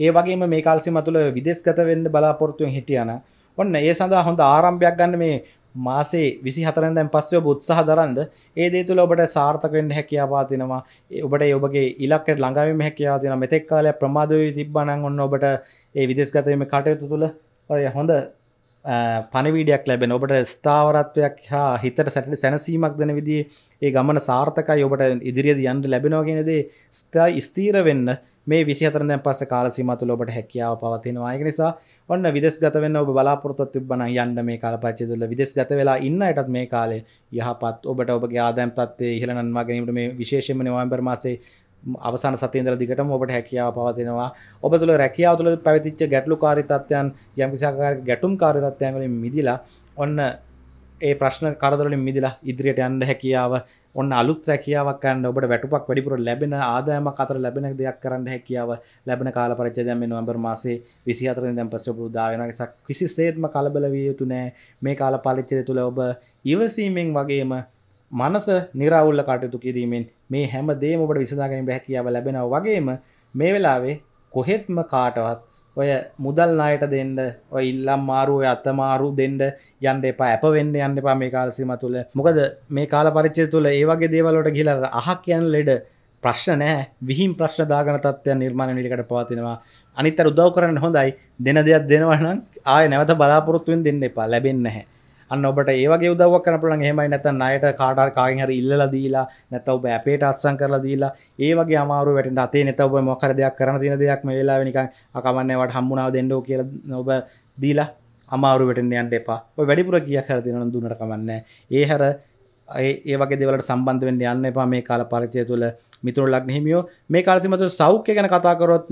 ඒ වගේම මේ කාල්සිම තුළ විදෙස්ගත වෙන්න බලාපොරත්තුවෙන් හිටියන ඔන්න ඒ සඳහා හොඳ ආරම්භයක් ගන්න මේ මාසේ විසි හතරෙන් පස්සය බුත්සාහ දරන්ද ඒ දේ තුළ ඔබට සාර්ථකෙන්ට හැකියාවා තිනවා ඔබට ඔබගේ ඉලක්කට ළඟවීම හැකියා තින මෙතෙක් කාලය ප්‍රමාදවී තිබ්බනන් ඔන්න ඔබට ඒ විදෙස්ගතීම කටයුතු තුළ ඔය හොඳ පණවිඩයක් ලැබෙන ඔබට ස්ථාවරත්වයක් හා හිතට සැටලි සැනසීමක් දෙන විදිේ ඒ ගමන සාර්ථකයි ඔබට ඉදිරිියද යන්ට ලැබෙනවාගෙනදේ ස්ථා ස්තීර වෙන්න මේ විසිහතරන පස්ස කාලසිම තුළ ඔබට හැකියාව පවතිනවා ඒක නිසා ඔන්න විදෙස් ගතවෙන්න ඔබ බලාපොරොත්තු තිබ්බනම් යන්න මේ කාලපච්චය තුළ විදෙස් ගත වෙලා ඉන්න අයටත් මේ කාලේ යහපත් ඔබට ඔබගේ ආදායම් තත්ත්වයේ ඉහළ නන්වා ගැනීමට මේ විශේෂයෙන්ම නොවැම්බර් මාසයේ අවසාන සතිය ඉඳලා දිගටම ඔබට හැකියාව පවතිනවා ඔබ තුළ රැකියාව තුළ පැවතිච්ච ගැටලුකාරී තත්ත්වයන් යම්කිසි ආකාරයක ගැටුම්කාරී තත්ත්වයන් වලින් මිදිලා ඔන්න ඒ ප්‍රශ්න කරදරලින් මිදිලා ඉදිරියට යන්න හැකියාව ඔන්න අලුත් රැකියාවක් කරන්න ඔබට වැටුපක් වැඩිපුර ලැබෙන ආදායම අතර ලැබෙන දෙයක් කරන්න හැකියාව ලැබෙන කාල පරිච්ඡේදය මේ නවැම්බර් මාසයේ 24 වෙනිදාන් පස්සේ ඔබ උදා වෙනවා නිසා කිසිසේත්ම කලබල විය යුතු නෑ මේ කාල පරිච්ඡේදය තුළ ඔබ ඉවසීමෙන් වගේම මනස निराවුල්ල කටයුතු කිරීමෙන් මේ හැම දෙයක්ම ඔබට විසඳා ගැනීම හැකියාව ලැබෙනවා වගේම මේ වෙලාවේ කොහෙත්ම කාටවත් ඔය මුදල් අයට දෙන්න ඔය ඉල්ලම් මාරුව අත්තමාරු දෙන්න යන්ඩ එපා ඇප වෙන්න යන්න එපා මේ කාලසිම තුළ මොකද මේ කාල පරිච්චය තුළ ඒවගේ දේවලට ගිලර අහක් කියන් ලෙඩ ප්‍රශ්න නෑ විහිම් ප්‍රශ්න දාගන තත්වය නිර්මාණනිකට පවතිනවා අනිත්තර උදව් කරන්න හොඳයි දෙන දෙයක් දෙනවනම් ආය නැවත බලාපොරොත්තුවෙන් දෙන්න එපා ලැබෙන්න්නහැ අන්න ඔබට ඒවගේ උදවක් කරපුලන් හෙමයි නැත අයට කාටර් කාගෙන් හරි ඉල්ල දීලා නැත ඔබ අපේට අත්සං කරලා දීලා ඒවගේ අමාරු වැට අතේ නැත ඔබ මොකර දෙයක් කරන තින දෙයක් මේ වෙලා නිකන් අකමන්නවට හම්මුණාව දෙන්නෝ කියල ඔබ දීලා අමාරුවට යන්ට එපා ඔය වැඩිපුර කිය කර දෙන දුනට කමන්න ඒ හැර ඒ වගේ දෙවලට සම්බන්ධ වෙන්න යන්න එපා මේ කාල පරිචය තුළ මිතුරු ලක්න හිමියෝ මේ කාලසිමතු සෞඛ්‍ය ගැන කතාකරොත්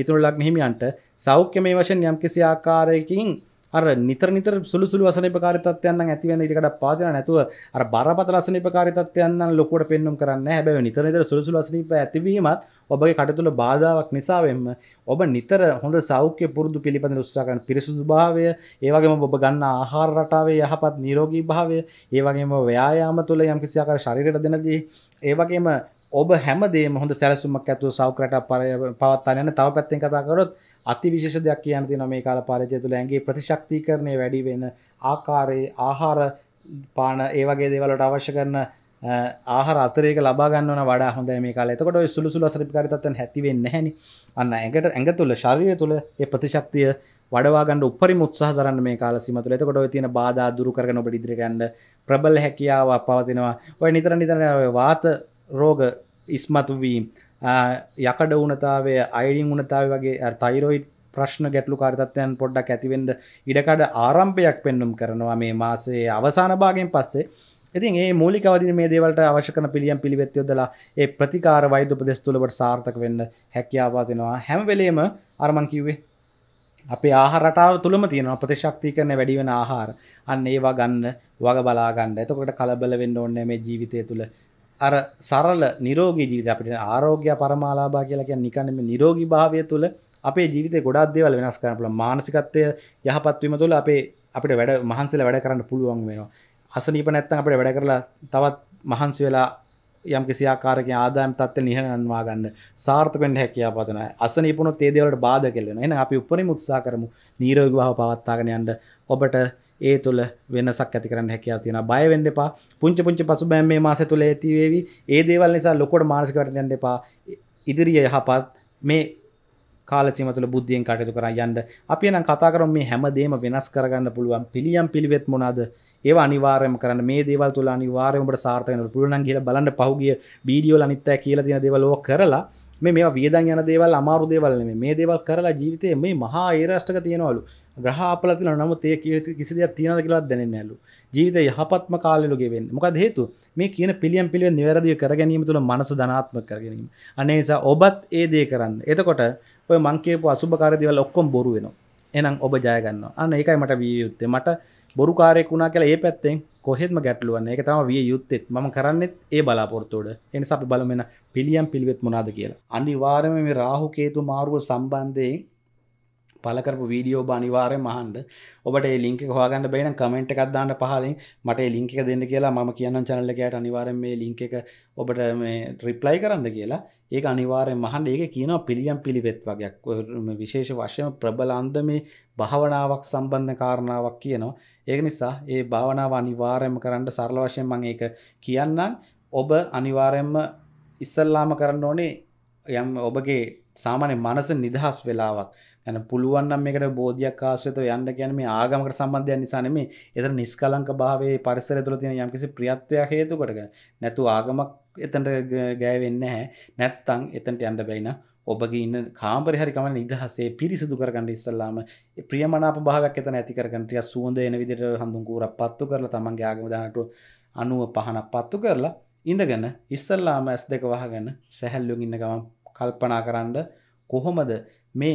මිතුරු ලක්න හිමියන්ට සෞඛ්‍ය මේ වශයෙන් යම් කිසි ආකාරයකින් අර නිතර නිතර සුළු සුළු අසනීපකාරීත්වයන් නම් ඇති වෙන ඊටකට පාදින නැතුව අර බරපතල අසනීපකාරීත්වයන් නම් ලොකුවට පෙන්වුම් කරන්නේ හැබැයි නිතර නිතර සුළු සුළු අසනීප ඇතිවීමත් ඔබගේ කටතුල බාධාවක් නිසාවෙන්ම ඔබ නිතර හොඳ සෞඛ්‍ය පුරුදු පිළිබඳ උත්සාහ කරන පිරිසුදු භාවය ඒ වගේම ඔබ ගන්න ආහාර රටාවේ යහපත් නිරෝගී භාවය ඒ වගේම ව්‍යායාම තුළ යම් කිසි ආකාර ශරීරයට දෙන දේ ඒ වගේම ඔබ හැමදේ හොඳ සැලසුමක් ඇතුව සෞකරට පර පවත්තා යන තව පැත්තෙන් කතාකරොත් අති විශේෂ දෙයක් කියන තින මේ කාල පරිචය තුළ ඇගේ ප්‍රතිශක්ති කරණය වැඩි වෙන ආකාරයේ ආහාර පාන ඒ වගේ දේවලට අවශ්‍ය කරන ආහාර අතරේක ලබාගන්න වඩා හොඳ මේ කාල එතකොට සුළු සුල සරිපිකාරිතත්ව හැතිවෙන්න හැනි අන්න ඇඟට ඇඟ තුළ ශරීය තුළ ඒ ප්‍රතිශක්තිය වඩවාගන්න උපරි මුත්සාහ දරන්න මේ කාල සිමතුල එතකොට ඔය තියෙන බාධා දුරු කරගෙන ඔබ ඉදිරියට යන්න ප්‍රබල හැකියාවක් පවතිනවා ඔය නිතර නිතර වාත රෝග ඉස්මතු වීම් යකඩ වනතාවේ අයිඩිං වනතාව වගේ තයිරෝයිට් ප්‍රශ්න ගැටලු කාර්තත්වයන් පොඩ්ඩක් ඇතිවෙන්ඩ ඉඩකඩ ආරම්පයක් පෙන්නුම් කරනවා මේ මාසේ අවසාන භාගෙන් පස්සේ ඉතින් ඒ මූලිකවදි මේ දේවලට අවශ්‍යකන පිළියම් පිළිවෙත් යොදලා ඒ ප්‍රතිකාර වෛද්‍ය උපදෙස් තුලට සාර්ථක වෙන්න හැකියාව දෙනවා හැම වෙලේම අර මං කිව්වේ අපේ ආහාර රටාව තුලම තියෙනවා ප්‍රතිශක්තිකරණය වැඩි වෙන ආහාර අන්න ඒවා ගන්න වග බලා ගන්න. එතකොට කලබල වෙන්න ඕනේ මේ ජීවිතය තුල අර සරල නිරෝගී ජීවිත අපිට ආරෝග්‍ය පරමාලාභා කියලා කියන්නේ නිකන් මේ නිරෝගී භාවය තුළ අපේ ජීවිතේ ගොඩක් දේවල් වෙනස් කරන්න පුළුවන් මානසිකත්වය යහපත් වීම තුළ අපේ අපිට වැඩ මහන්සිලා වැඩ කරන්න පුළුවන් වෙනවා අසනීප නැත්තම් අපිට වැඩ කරලා තවත් මහන්සි වෙලා යම් කිසි ආකාරයකින් ආදායම් තත්ත්වෙ නිහඬවන්වා ගන්න සාර්ථක වෙන්න හැකියාව පතනවා. අසනීපුණොත් ඒ දේවලට බාධා කෙල්ලෙනවා. එහෙනම් අපි උපරිම උත්සාහ කරමු නිරෝගී භාව පවත්වාගෙන යන්න. ඔබට ඒ තුළ වෙනසක් ඇති කරන්න හැකියාව තියෙන බය වෙන්න එපා පුංචි පුංචි පසුබෑම් මේ මාසය තුළ ඇති වේවි ඒ දේවල් නිසා ලොකෝට මානසික වැටෙන්න යන්න එපා ඉදිරිය යහපත් මේ කාල සීම තුළ බුද්ධියෙන් කටයුතු කරන් යන්න අපි නම් කතා කරමු මේ හැම දෙයක්ම වෙනස් කරගන්න පුළුවන් පිළියම් පිළිවෙත් මොනවාද ඒ අනිවාරයම කරන්න මේ දේවල් තුළ අනිවාර්යමට සාර්ථකන පුළුවන් කියලා බලන්න පහුගිය වීඩියෝල අනිත් අය කියලා තියෙන දේවල් ඕක කරලා මේ මේවා වියදන් යන දේවල් අමාරු දේවල් නෙමෙයි මේ දේවල් කරලා ජීවිතේ මේ මහා ඒරාෂ්ටක තියනවලු ග්‍රහපල තින නමුත් ඒ කිසි දෙයක් තියෙනද කියලා දැනෙන්නේ නැලු. ජීවිතය යහපත්ම කාලෙලුගේ වෙන්නේ. මොකද හේතුව මේ කියන පිළියම් පිළිවෙල නිවැරදිව කර ගැනීම තුළ මනස ධනාත්මක කර ගැනීම. අනේ නිසා ඔබත් ඒ දේ කරන්න. එතකොට ඔය මං කියපු අසුභකාරී දේවල් ඔක්කොම බොරු වෙනවා. එහෙනම් ඔබ ජය ගන්නවා. අන්න ඒකයි මට විය යුත්තේ. මට බොරුකාරයෙක් වුණා කියලා ඒ පැත්තෙන් කොහෙත්ම ගැටලුවක් නැහැ. ඒක තමයි විය යුත්තේ. මම කරන්නේත් ඒ බලාපොරොත්තු උඩ. ඒ නිසා අපි බලමු වෙන පිළියම් පිළිවෙත් මොනවාද කියලා. අනිවාර්යයෙන්ම මේ රාහු කේතු මාරුව සම්බන්ධයෙන් පලකරපු වීඩියෝ බනිවාරය මහන්ඩ ඔබට ලිංක හවාගන්න බයින කමෙන්ට් එකක්දාන්න පහලින් මට ලිංක දෙන්න කියලා ම කියන්න චනල්ලකයට අනිවාරෙන් මේ ලිංක එක ඔබට මේ රිප්ලයි කරන්න කියලා ඒ අනිවාරය මහන්ඩ ඒක කියනවා පිළියම් පිළිවෙත් වගේයක් විශේෂ වශයෙන් ප්‍රබලන්ද මේ භාවනාවක් සම්බන්ධ කාරණාවක් කියනවා ඒක නිසා ඒ භාවනාව අනිවාරයම කරන්න සරල වශයෙන් මං ඒක කියන්නම් ඔබ අනිවාරයෙන්ම ඉස්සල්ලාම කරන්න ඕනේ යම් ඔබගේ සාමාන්‍ය මනස නිදහස් වෙලාවක් ඇන පුළුවන්නම් එකට බෝධයක් කාශයත යන්න ගැන මේ ආගමකට සම්බන්ධය නිසානෙම එත නිස්කලංක භාවේ පරිසර තුළ තියෙන යම්කිසි ප්‍රියත්වයක් හේතු කොටක නැතු ආගමක් එතට ගෑවෙන්න හැ නැත්තං එතන්ට යන්න බැයින ඔබගේ ඉන්න කාම්පරිහරිකම නිදහසේ පිරිසිදු කරගන්න ඉස්සල්ලාම ප්‍රියමනාප භාවයක් එතන ඇතිකරගටිය සුවඳ එන විදිට හඳුන්කූර පත්තු කරලා තමන්ගේ ආගමදානට අනුව පහනක් පත්තු කරලා ඉඳගන්න ඉස්සල්ලාම ඇස් දෙක වහගන්න සැහැල්ලුම් ඉන්න ගම කල්පනා කරන්න කොහොමද මේ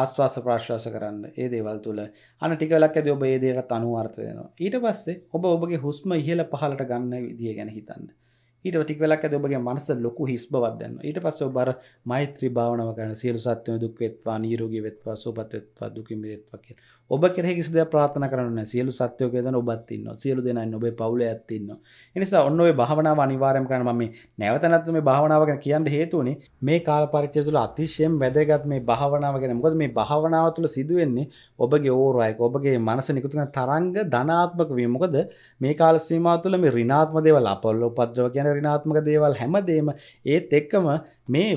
ආස්වාස ප්‍රශ්වාස කරන්න ඒ දේවල් තුළ අන ටිකලක් ඇද ඔබ ඒදේකට අනුවර්තයනවා ඊට පස්සේ ඔබ ඔබගේ හුස්ම ඉහල පහලට ගන්න විදිිය ගැන හිතන්න ඊට ටික් වෙලක් ඇද ඔබගේ මනස ලොකු හිස් බවත්දන්න ඊට පස්ස ඔබර මෛත්‍රී භාවනාව කරන සියලු සත්වය දුක් වෙත්වා නීරෝගී වෙත්වා සෝපත් වෙත්වා දුකින් වෙත්වා කියලා ඔබ කෙරෙහි කිසිද ප්‍රාථන කරන සියලු සත්‍යයෝ කියන ඔබත් ඉන්නවා සියලු දෙනයි ඔබේ පවුල ඇත් ඉන්නවා එනිසා ඔන්න ඔය භාවනාව අනිවාර්යයෙන් කරන මම මේ නැවත නැවත මේ භාවනාව ගැන කියන්න හේතුවනේ මේ කාල පරිච්ඡේදය තුළ අතිශයෙන් වැදගත් මේ භාවනාව ගැන මොකද මේ භාවනාව තුළ සිදුවෙන්නේ ඔබගේ ඕරයක ඔබගේ මනස නිකුතු කරන තරංග ධනාත්මක වීම මොකද මේ කාල සීමාව තුළ මේ ඍණාත්මක දේවල් අපොල්ල උපද්‍රව කියන ඍණාත්මක දේවල් හැමදේම ඒත් එක්කම මේ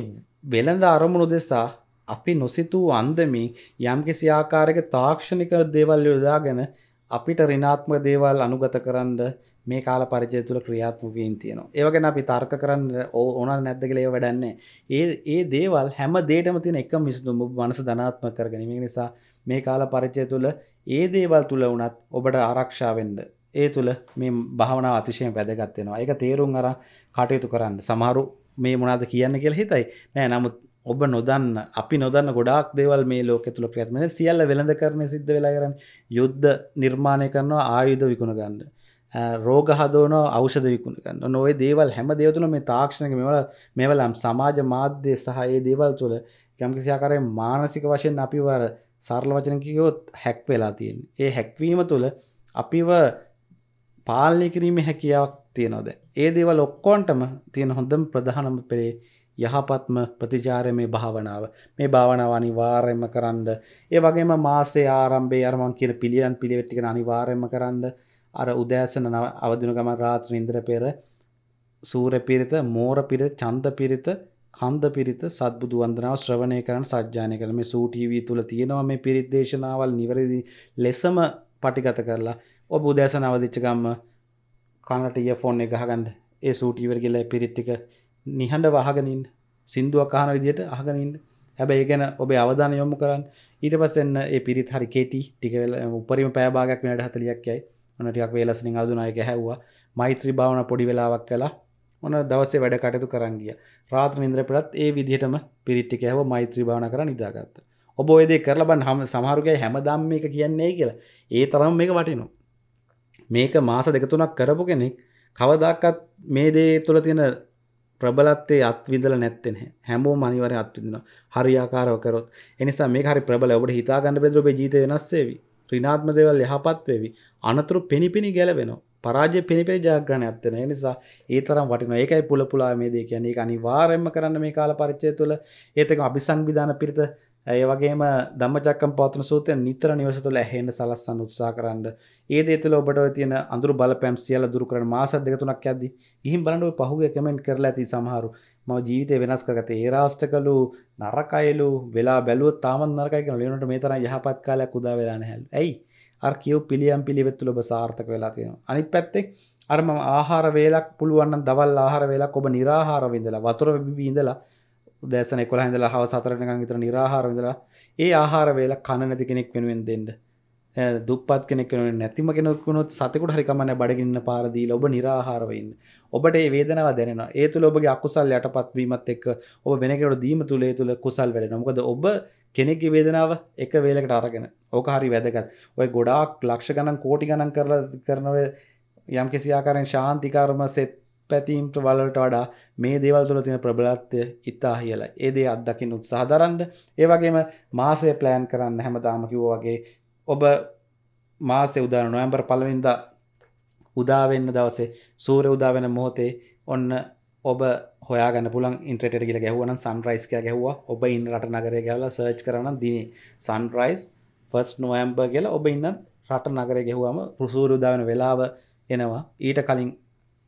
වෙළඳ අරමුණු දෙසා අපි නොසිතූ අන්දමින් යම්කිසි ආකාරයක තාක්ෂණික දේවල් යොදාගෙන අපිට ඍණාත්මක දේවල් අනුගත කරන්න මේ කාල පරිචය තුළ ක්‍රියාත්මක වීම තියෙනවා. ඒ වගේම අපි තර්ක කරන්න ඕනල් නැද්ද කියලා ඒව වැඩක් නැහැ. ඒ ඒ දේවල් හැම දෙයකම තියෙන එකම විසඳුම මනස ධනාත්මක කරගැනීම. ඒ නිසා මේ කාල පරිචය තුළ ඒ දේවල් තුළ වුණත් ඔබට ආරක්ෂා වෙන්න ඒ තුළ මේ භාවනාව අතිශයෙන් වැදගත් වෙනවා. ඒක තේරුම් අරන් කටයුතු කරන්න. සමහරු මේ මොනවද කියන්නේ කියලා හිතයි. නෑ නමුත් ඔබ නොදන්න අපි නොදන්න ගොඩක් දෙවල් මේ ලෝක තුළ ක්‍රත්මද සියල්ල වෙළඳ කරන සිද්ධ වෙලා කරන්න යුද්ධ නිර්මාණය කරනවා ආයුධ විකුණ ගන්න රෝග හදෝන අවෂද විකුණගන්න නොයි දේවල් හැම දෙවතුල මේ තාක්ෂණක මෙවල මෙවලම් සමාජ මාධ්‍ය සහයේ දේවල් තුළ යම්කිසියාකාරය මානසික වශයෙන් අපිවර සරල වචනකියොත් හැක් වෙලා තියෙන් ඒ හැක්වීම තුළ අපිව පාලනය කිරීම හැකියාවක් තියනොද ඒ දේවල් ඔක්කෝන්ටම තියෙන හොඳම් ප්‍රධානම පෙරේ යහපත්ම ප්‍රතිචාරය මේ භාවනාව මේ භාවනාව අනිවාර්යයෙන්ම කරන්න. ඒ වගේම මාසේ ආරම්භයේ අර මං කියන පිළියම් පිළිවෙත් ටික අනිවාර්යයෙන්ම කරන්න. අර උදෑසන අවදින ගමන් රාත්‍රී නිින්දර පෙර සූර්ය පිරිත, මෝර පිරිත, චන්ද පිරිත, කන්ද පිරිත, සත්බුදු වන්දනාව ශ්‍රවණය කරන්න සජ්ජායනය කරන මේ සූ ටීවී තුල තියෙනවා මේ පිරිත් දේශනාවල් නිවැරදි ලෙසම පටිගත කරලා ඔබ උදෑසන අවදිච්ච ගම්ම කනට ඉයර්ෆෝන් එක ගහගන්න. ඒ සූ ටීවර් ගිහලා පිරිත් ටික නිහඬ වහගනින් සිින්දුවක් අහන විදියට අහගනින් හැබැයි ගැන ඔබේ අවධාන යොමු කරන්න ඊට පස්සෙන් ඒ පිරිත් හරි කෙටි ටිකවෙල උපරිම පෑභාගක් වනට හතලියක්යයි ඔනටක් වේලසිනි අදුනාය ගැහැවවා මෛත්‍රී භාවන පොඩි වෙලාවක් කලා ඔන දවසේ වැඩ කටයුතු කරන්ගිය රාත්‍ර ඉන්ද්‍ර පෙරත් ඒ විදිහටම පිරිට්ටික ඇව මෛත්‍රී භාවන කර නිදාගත්ත ඔබ ඔයදේ කරලබන් හම සමහරුගේ හැමදම් මේක කියන්නේ කියලා ඒ තරම් මේක වටිනවා මේක මාස දෙකතුනක් කරපු කෙනෙක් කවදක්කත් මේ දේ තුළ තියෙන ප්‍රබලත්වයේ අත්විඳලා නැත්තේ නැහැ. හැමෝම අනිවාර්යෙන් අත්විඳිනවා. හරියාකාරව කරොත්. ඒ නිසා මේක හරි ප්‍රබලයි. ඔබට හිතා ගන්න බැරි ඔබේ ජීවිතය වෙනස් වෙවි. ඍණාත්මක දේවල් යහපත් වෙවි. අනතුරු පිනිපිනි ගැලවෙනවා. පරාජය පිනිපිනි ජයග්‍රහණයක් වෙනවා. ඒ නිසා ඒ තරම් වටිනවා. ඒකයි පුල පුලා මේ දේ කියන්නේ. ඒක අනිවාර්යයෙන්ම කරන්න මේ කාල පරිච්ඡේදය තුළ ඒත් එක අபிසංවිධාන පිරිත ඒ වගේම ධම්මචක්කම් පවත්වන සූත්‍රයෙන් නිතර නිවස තුළ ඇහෙන්න සලස්සන්න උත්සාහ කරන්න. ඒ දේ තුළ ඔබට ඔය තියෙන අඳුරු බලපෑම් සියල්ල දුරු කරන මාස දෙක තුනක් යද්දි ගිහින් බලන්න ඔය පහුගිය කමෙන්ට් කරලා ඇති සමහරු. මම ජීවිතේ වෙනස් කරගත්තේ ඒ රාෂ්ටකලු නරකයලු වෙලා බැලුවොත් තාමත් නරකයි කියලා ලේනට මේ තරම් යහපත් කාලයක් උදා වෙලා නැහැලු. ඇයි? අර කියව පිළියම් පිළිවෙත් තුළ ඔබ සාර්ථක වෙලා තියෙනවා. අනිත් පැත්තේ අර මම ආහාර වේලක් පුළුවන් නම් දවල් ආහාර වේලක් ඔබ निराහාර විඳලා වතුර බිබී ඉඳලා උදෑසන කොළ හඳලා හව සතරනකං විතර නිරාහාරවිඳලා ඒ ආහාර වේල කණ නැති කෙනෙක් වෙනුවෙන් දෙන්න දුපත් කෙනෙක් වෙන නැතිම කෙනෙකුනොත් සතෙකුට හරිකමන්න බඩගින්න පාරදී ඔබ නිරාහාරවයින්න ඔබට ඒ වේදනාව දැනෙන ඒ තුළ ඔබගේ අකුසල් යටපත්වීමත් එක් ඔබ වෙනකට දීම තුළේ තුළ කුසල් වැඩෙන මොකද ඔබ කෙනෙක්ගේ වේදනාව එක වේලකට අරගෙන ඕක හරි වැදගත් ඔය ගොඩාක් ලක්ෂ ගණන් කෝටි ගණන් කරලා කරනව යම් කිසි ආකාරයෙන් ශාන්තිකර්ම සෙත් පැතීම් ප්‍රවලට වඩා මේ දේවල් තුළ තින ප්‍රබලත්වය ඉතා කියලා ඒදේ අත්දකින්න උත්සාහ දරන්ඩ ඒවගේම මාසය ප්ලෑන් කරන්න හැමදාම කිවෝ වගේ ඔබ මාසය උදා නොයම්බර් පලවින්ද උදාවෙන්න දවසේ සූර උදාවෙන මොහොතේ ඔන්න ඔබ හොයාගන්න පුළන් ඉන්ට්‍රට කියල ගැහවන සන්රයිස් කිය ගැහවා ඔබ ඉන්න රට නගරය ගැල සර්ච් කරන දිනේ සන්රයිස් ෆස් නොයම්බර් කියලා ඔබ ඉන්න රට නගර ගැහුවම පුසූරුදාවන වෙලාව එනවා ඊට කලින්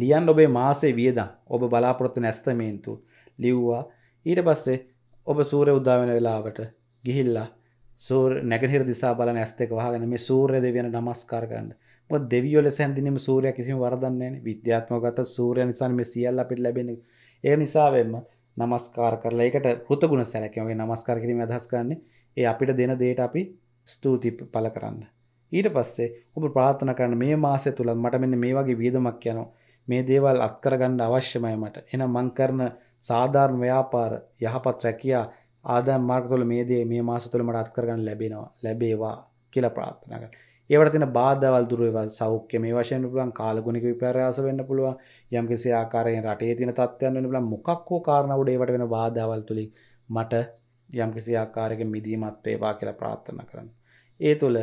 ලියන් ඔබේ මාසේ වියදම් ඔබ බලාපොරොත්තු නැස්තමේන්තු ලිව්වා ඊට පස්සේ ඔබ සූරය උදාවෙන වෙලාවට ගිහිල්ලා සූර් නැගහිර දිසා බල නැස්තක වහගෙන මේ සූර්ය දෙවියන නමස්කාර කරන්න මො දෙවියොල සැඳනීම සූරය කිසිම වරදන්නේ විද්‍යාත්මගත සූරය නිසාන් මේ සියල්ල අපිට ලැබෙන ඒ නිසාවෙන්ම නමස්කාර කරලා එකට පෘතගුණ සැලකමගේ නමස්කාර කිරීම අදහස් කරන්නේ ඒ අපිට දෙන දේට අපි ස්තුති පල කරන්න ඊට පස්සේ ඔබ ප්‍රාථන කරන මේ මාසය තුළන් මට මෙන්න මේ වගේ වියදමක් යනවා මේ දේවල් අත්කරගන්න අවශ්‍යමය මට එන මංකරන සාධාරණ ව්‍යාපාර යහපත් රැකයා ආදා මාර්ගතුල මේ දේ මේ මාස තුළ මට අත්කරගන්න ලැබෙනවා ලැබේවා කියලා ප්‍රාත්ථනා කරනවා. ඒවට තින බාධවල් දුරවල් සෞඛ්‍ය මේ වශයෙන් පුළුවන් කාලගුණික විපර්යාස වෙන්න පුළුවන් යම්කිසි ආකාරයෙන් රටේ තින තත්ත්වයන් වෙන පුළුවන් මොකක් හෝ කාරණාවට ඒවට වෙන බාධාවල් තුලින් මට යම්කිසි ආකාරයක මිදීමත් වේවා කියලා ප්‍රාර්ථනා කරනවා. ඒ තුළ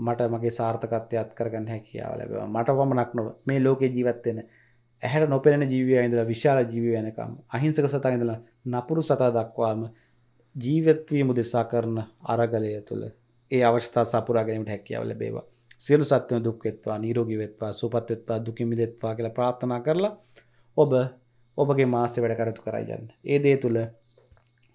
මට මගේ සාර්ථකත්ය අත් කරගන්න හැකියාව ලැබවා මට පමණක් නොව මේ ලෝක ජීවත්වෙන ඇහැට නොපෙන ජීවිය ඉඳලා විශාල ජීවය වෙනකම් අහිංසක සතා ඉඳලා නපුරු සතා දක්වාම ජීවත්වී මුදෙසා කරන අරගලය තුළ ඒ අවස්ථා සපුරාගැනීමට හැකියාව ලැබේවා සියලු සත්‍යය දුක්වෙත්වා නීරෝගිවෙත්වා සුපත්වෙත්වා දුකිමිදෙත්වා කියලා ප්‍රාර්ථනා කරලා ඔබ ඔබගේ මාසෙ වැඩ කරතු කරයන්න ඒ දේ තුළ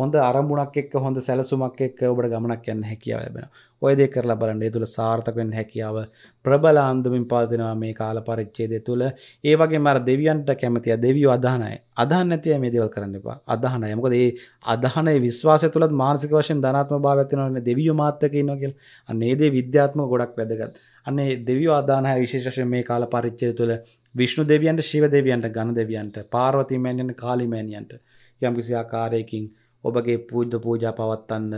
හොඳ අරමුණක් එක් හොඳ සැලසුමක් එක් ඔබට ගමනක් යන්න හැකියාව ලැබෙන ඔයද කරලා බලන්න තුළ සාර්ථකෙන් හැකියාව ප්‍රබලාන්දමින් පාතිනවා මේ කාල පරිච්චේද තුළ ඒ වගේ මර දෙවියන්ට කැමතිය දෙවියෝ අදහනය අදහන්න ඇතිය මේ දෙවල් කරන්න එපා අදහනය මොකද ඒ අදහන විශ්වාස තුළත් මාර්සික වශයෙන් ධනාත්ම භාවත්තිනවන්න දෙවියෝ මාත්තක නොකල් අන්නේදේ විද්‍යාත්ම ගොඩක් වැදගත් අන්නේ දෙවියෝ අදානය විශේෂය මේ කාල පරිච්චය තුළ විශ්ණු දෙවියන්ට ශිව දෙවියන්ට ගණ දෙවියන්ට පාරවතිමෑන්යන් කාලිමෑනියන්ට යම්කිසි ආකාරයකින් ඔබගේ පූජ්ද පූජා පවත්වන්න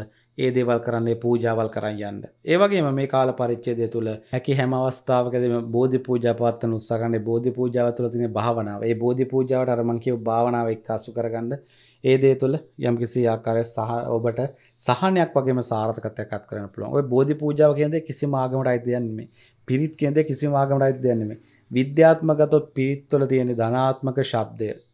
ඒ දේවල් කරන්නේ පූජාවල් කරන්න යන්න. ඒවගේම මේ කාල පරිච්චේදය තුළ හැකි හැම අවස්ථාවකදම බෝධි පූජාපත්තන උත්සාගන්නේ බෝධි පූජාව තුළ තින භාවනාව ඒ බෝධි පූජාවට අරමංකිව භාවනාව එක් අසු කරගන්න ඒ දේ තුළ යම්කිසි ආකාරය සහ ඔබට සහනයක් වගේම සාර්ථකතයකත් කරන පුළුවන් ඔය බෝධි පූජාව කියදේ කිසි මාගමට අයිතියන්නේ පිරිත් කියදේ කිසි මාගමට අයිතියන්නේ විද්‍යාත්මකතොත් පිරිත්වල තියෙන ධනාත්මක ශබ්දය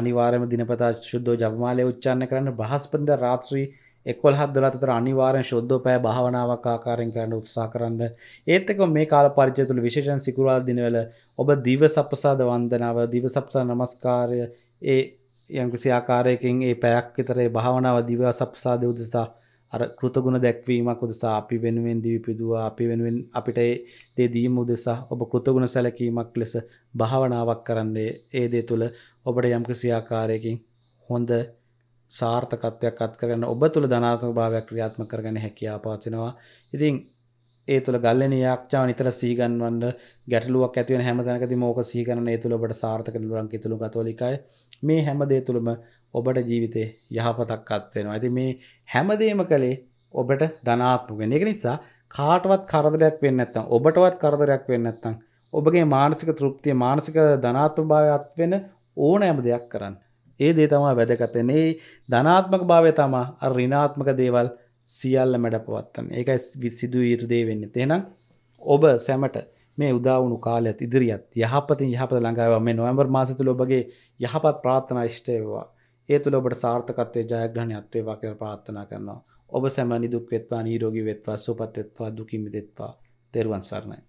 අනිවාරම දිනපතා ශුද්ධෝ ජපමාලය උච්චාන්න කරන්න බ්‍රහස්පතින්දා රාත්‍රී 11 12 අතර අනිවාර්යෙන් ශුද්ධෝ පැය භාවනාවක් ආකාරයෙන් කරන්න උත්සාහ කරන්න. ඒත් එක්ක මේ කාල පරිච්ඡේදය තුළ විශේෂයෙන් සිකුරාදා දිනවල ඔබ දිවසප්පසාද වන්දනාව, දිවසප්පසාද නමස්කාරය ඒ යම් කිසි ආකාරයකින් ඒ පැයක් විතරේ භාවනාව දිවසප්පසාද උදෙසා අර කෘතගුණ දැක්වීමක් උදෙසා අපි වෙනුවෙන් දිවි පිදුවා අපි වෙනුවෙන් අපිට දේ දීම උදෙසා ඔබ කෘතගුණ සැලකීමක් ලෙස භාවනාවක් කරන්නේ ඒ දේ තුළ ඔබට යම්කිසි ආකාරයකින් හොඳ සාර්ථකත්වයක් අත් කරගන්න ඔබ තුළ ධනාත්මක භාවයක් ක්‍රියාත්මක කරගන්න හැකියාව පවතිනවා. ඉතින් ඒ තුළ ගල්ලෙන යාක්ෂාව නිතර සීගන්වන්න ගැටලුවක් ඇති වෙන හැම තැනකදීම ඕක සීගන්වන ඒ තුළ ඔබට සාර්ථක නිරුලංක තුළු කතෝලිකයි. මේ හැම දේ තුළම ඔබට ජීවිතේ යහපතක් අත්වෙනවා ඇති මේ හැමදේම කළේ ඔබට ධනාත්මකෙන එක නිසා කාටවත් කරදරයක් වෙන්න ඇත්තම් ඔබටවත් කරදරයක් වෙන්න ඇත්තම් ඔබගේ මානසික තෘප්තිය මානසික ධනාත්ම භාවයත් වෙන ඕනෑම දෙයක් කරන්න. ඒ දේ තමා වැදගතන ඒ ධනාත්මක භාවය තමා අ රිනාත්මක දේවල් සියල්ල මැඩ පවත්තන්න ඒකයි සිදු යුතු දේ වෙන්න තියෙනම් ඔබ සැමට මේ උදාවුණු කාලයත් ඉදිරිියත් යහපතින් යහපත ළඟාව මේ නොවැම්බර් මාසතුල ඔබගේ යහපත් ප්‍රාථනා ෂ්ටයවා ඒ තුළ ඔබට සාර්ථකත්වයේ ජයග්‍රහණයක් වේවා කියලා ප්‍රාර්ථනා කරනවා. ඔබ සැම නිදුක් වෙත්වා, නිරෝගී වෙත්වා, සුවපත් වෙත්වා, දුකින් මිදෙත්වා. තෙරුවන් සරණයි.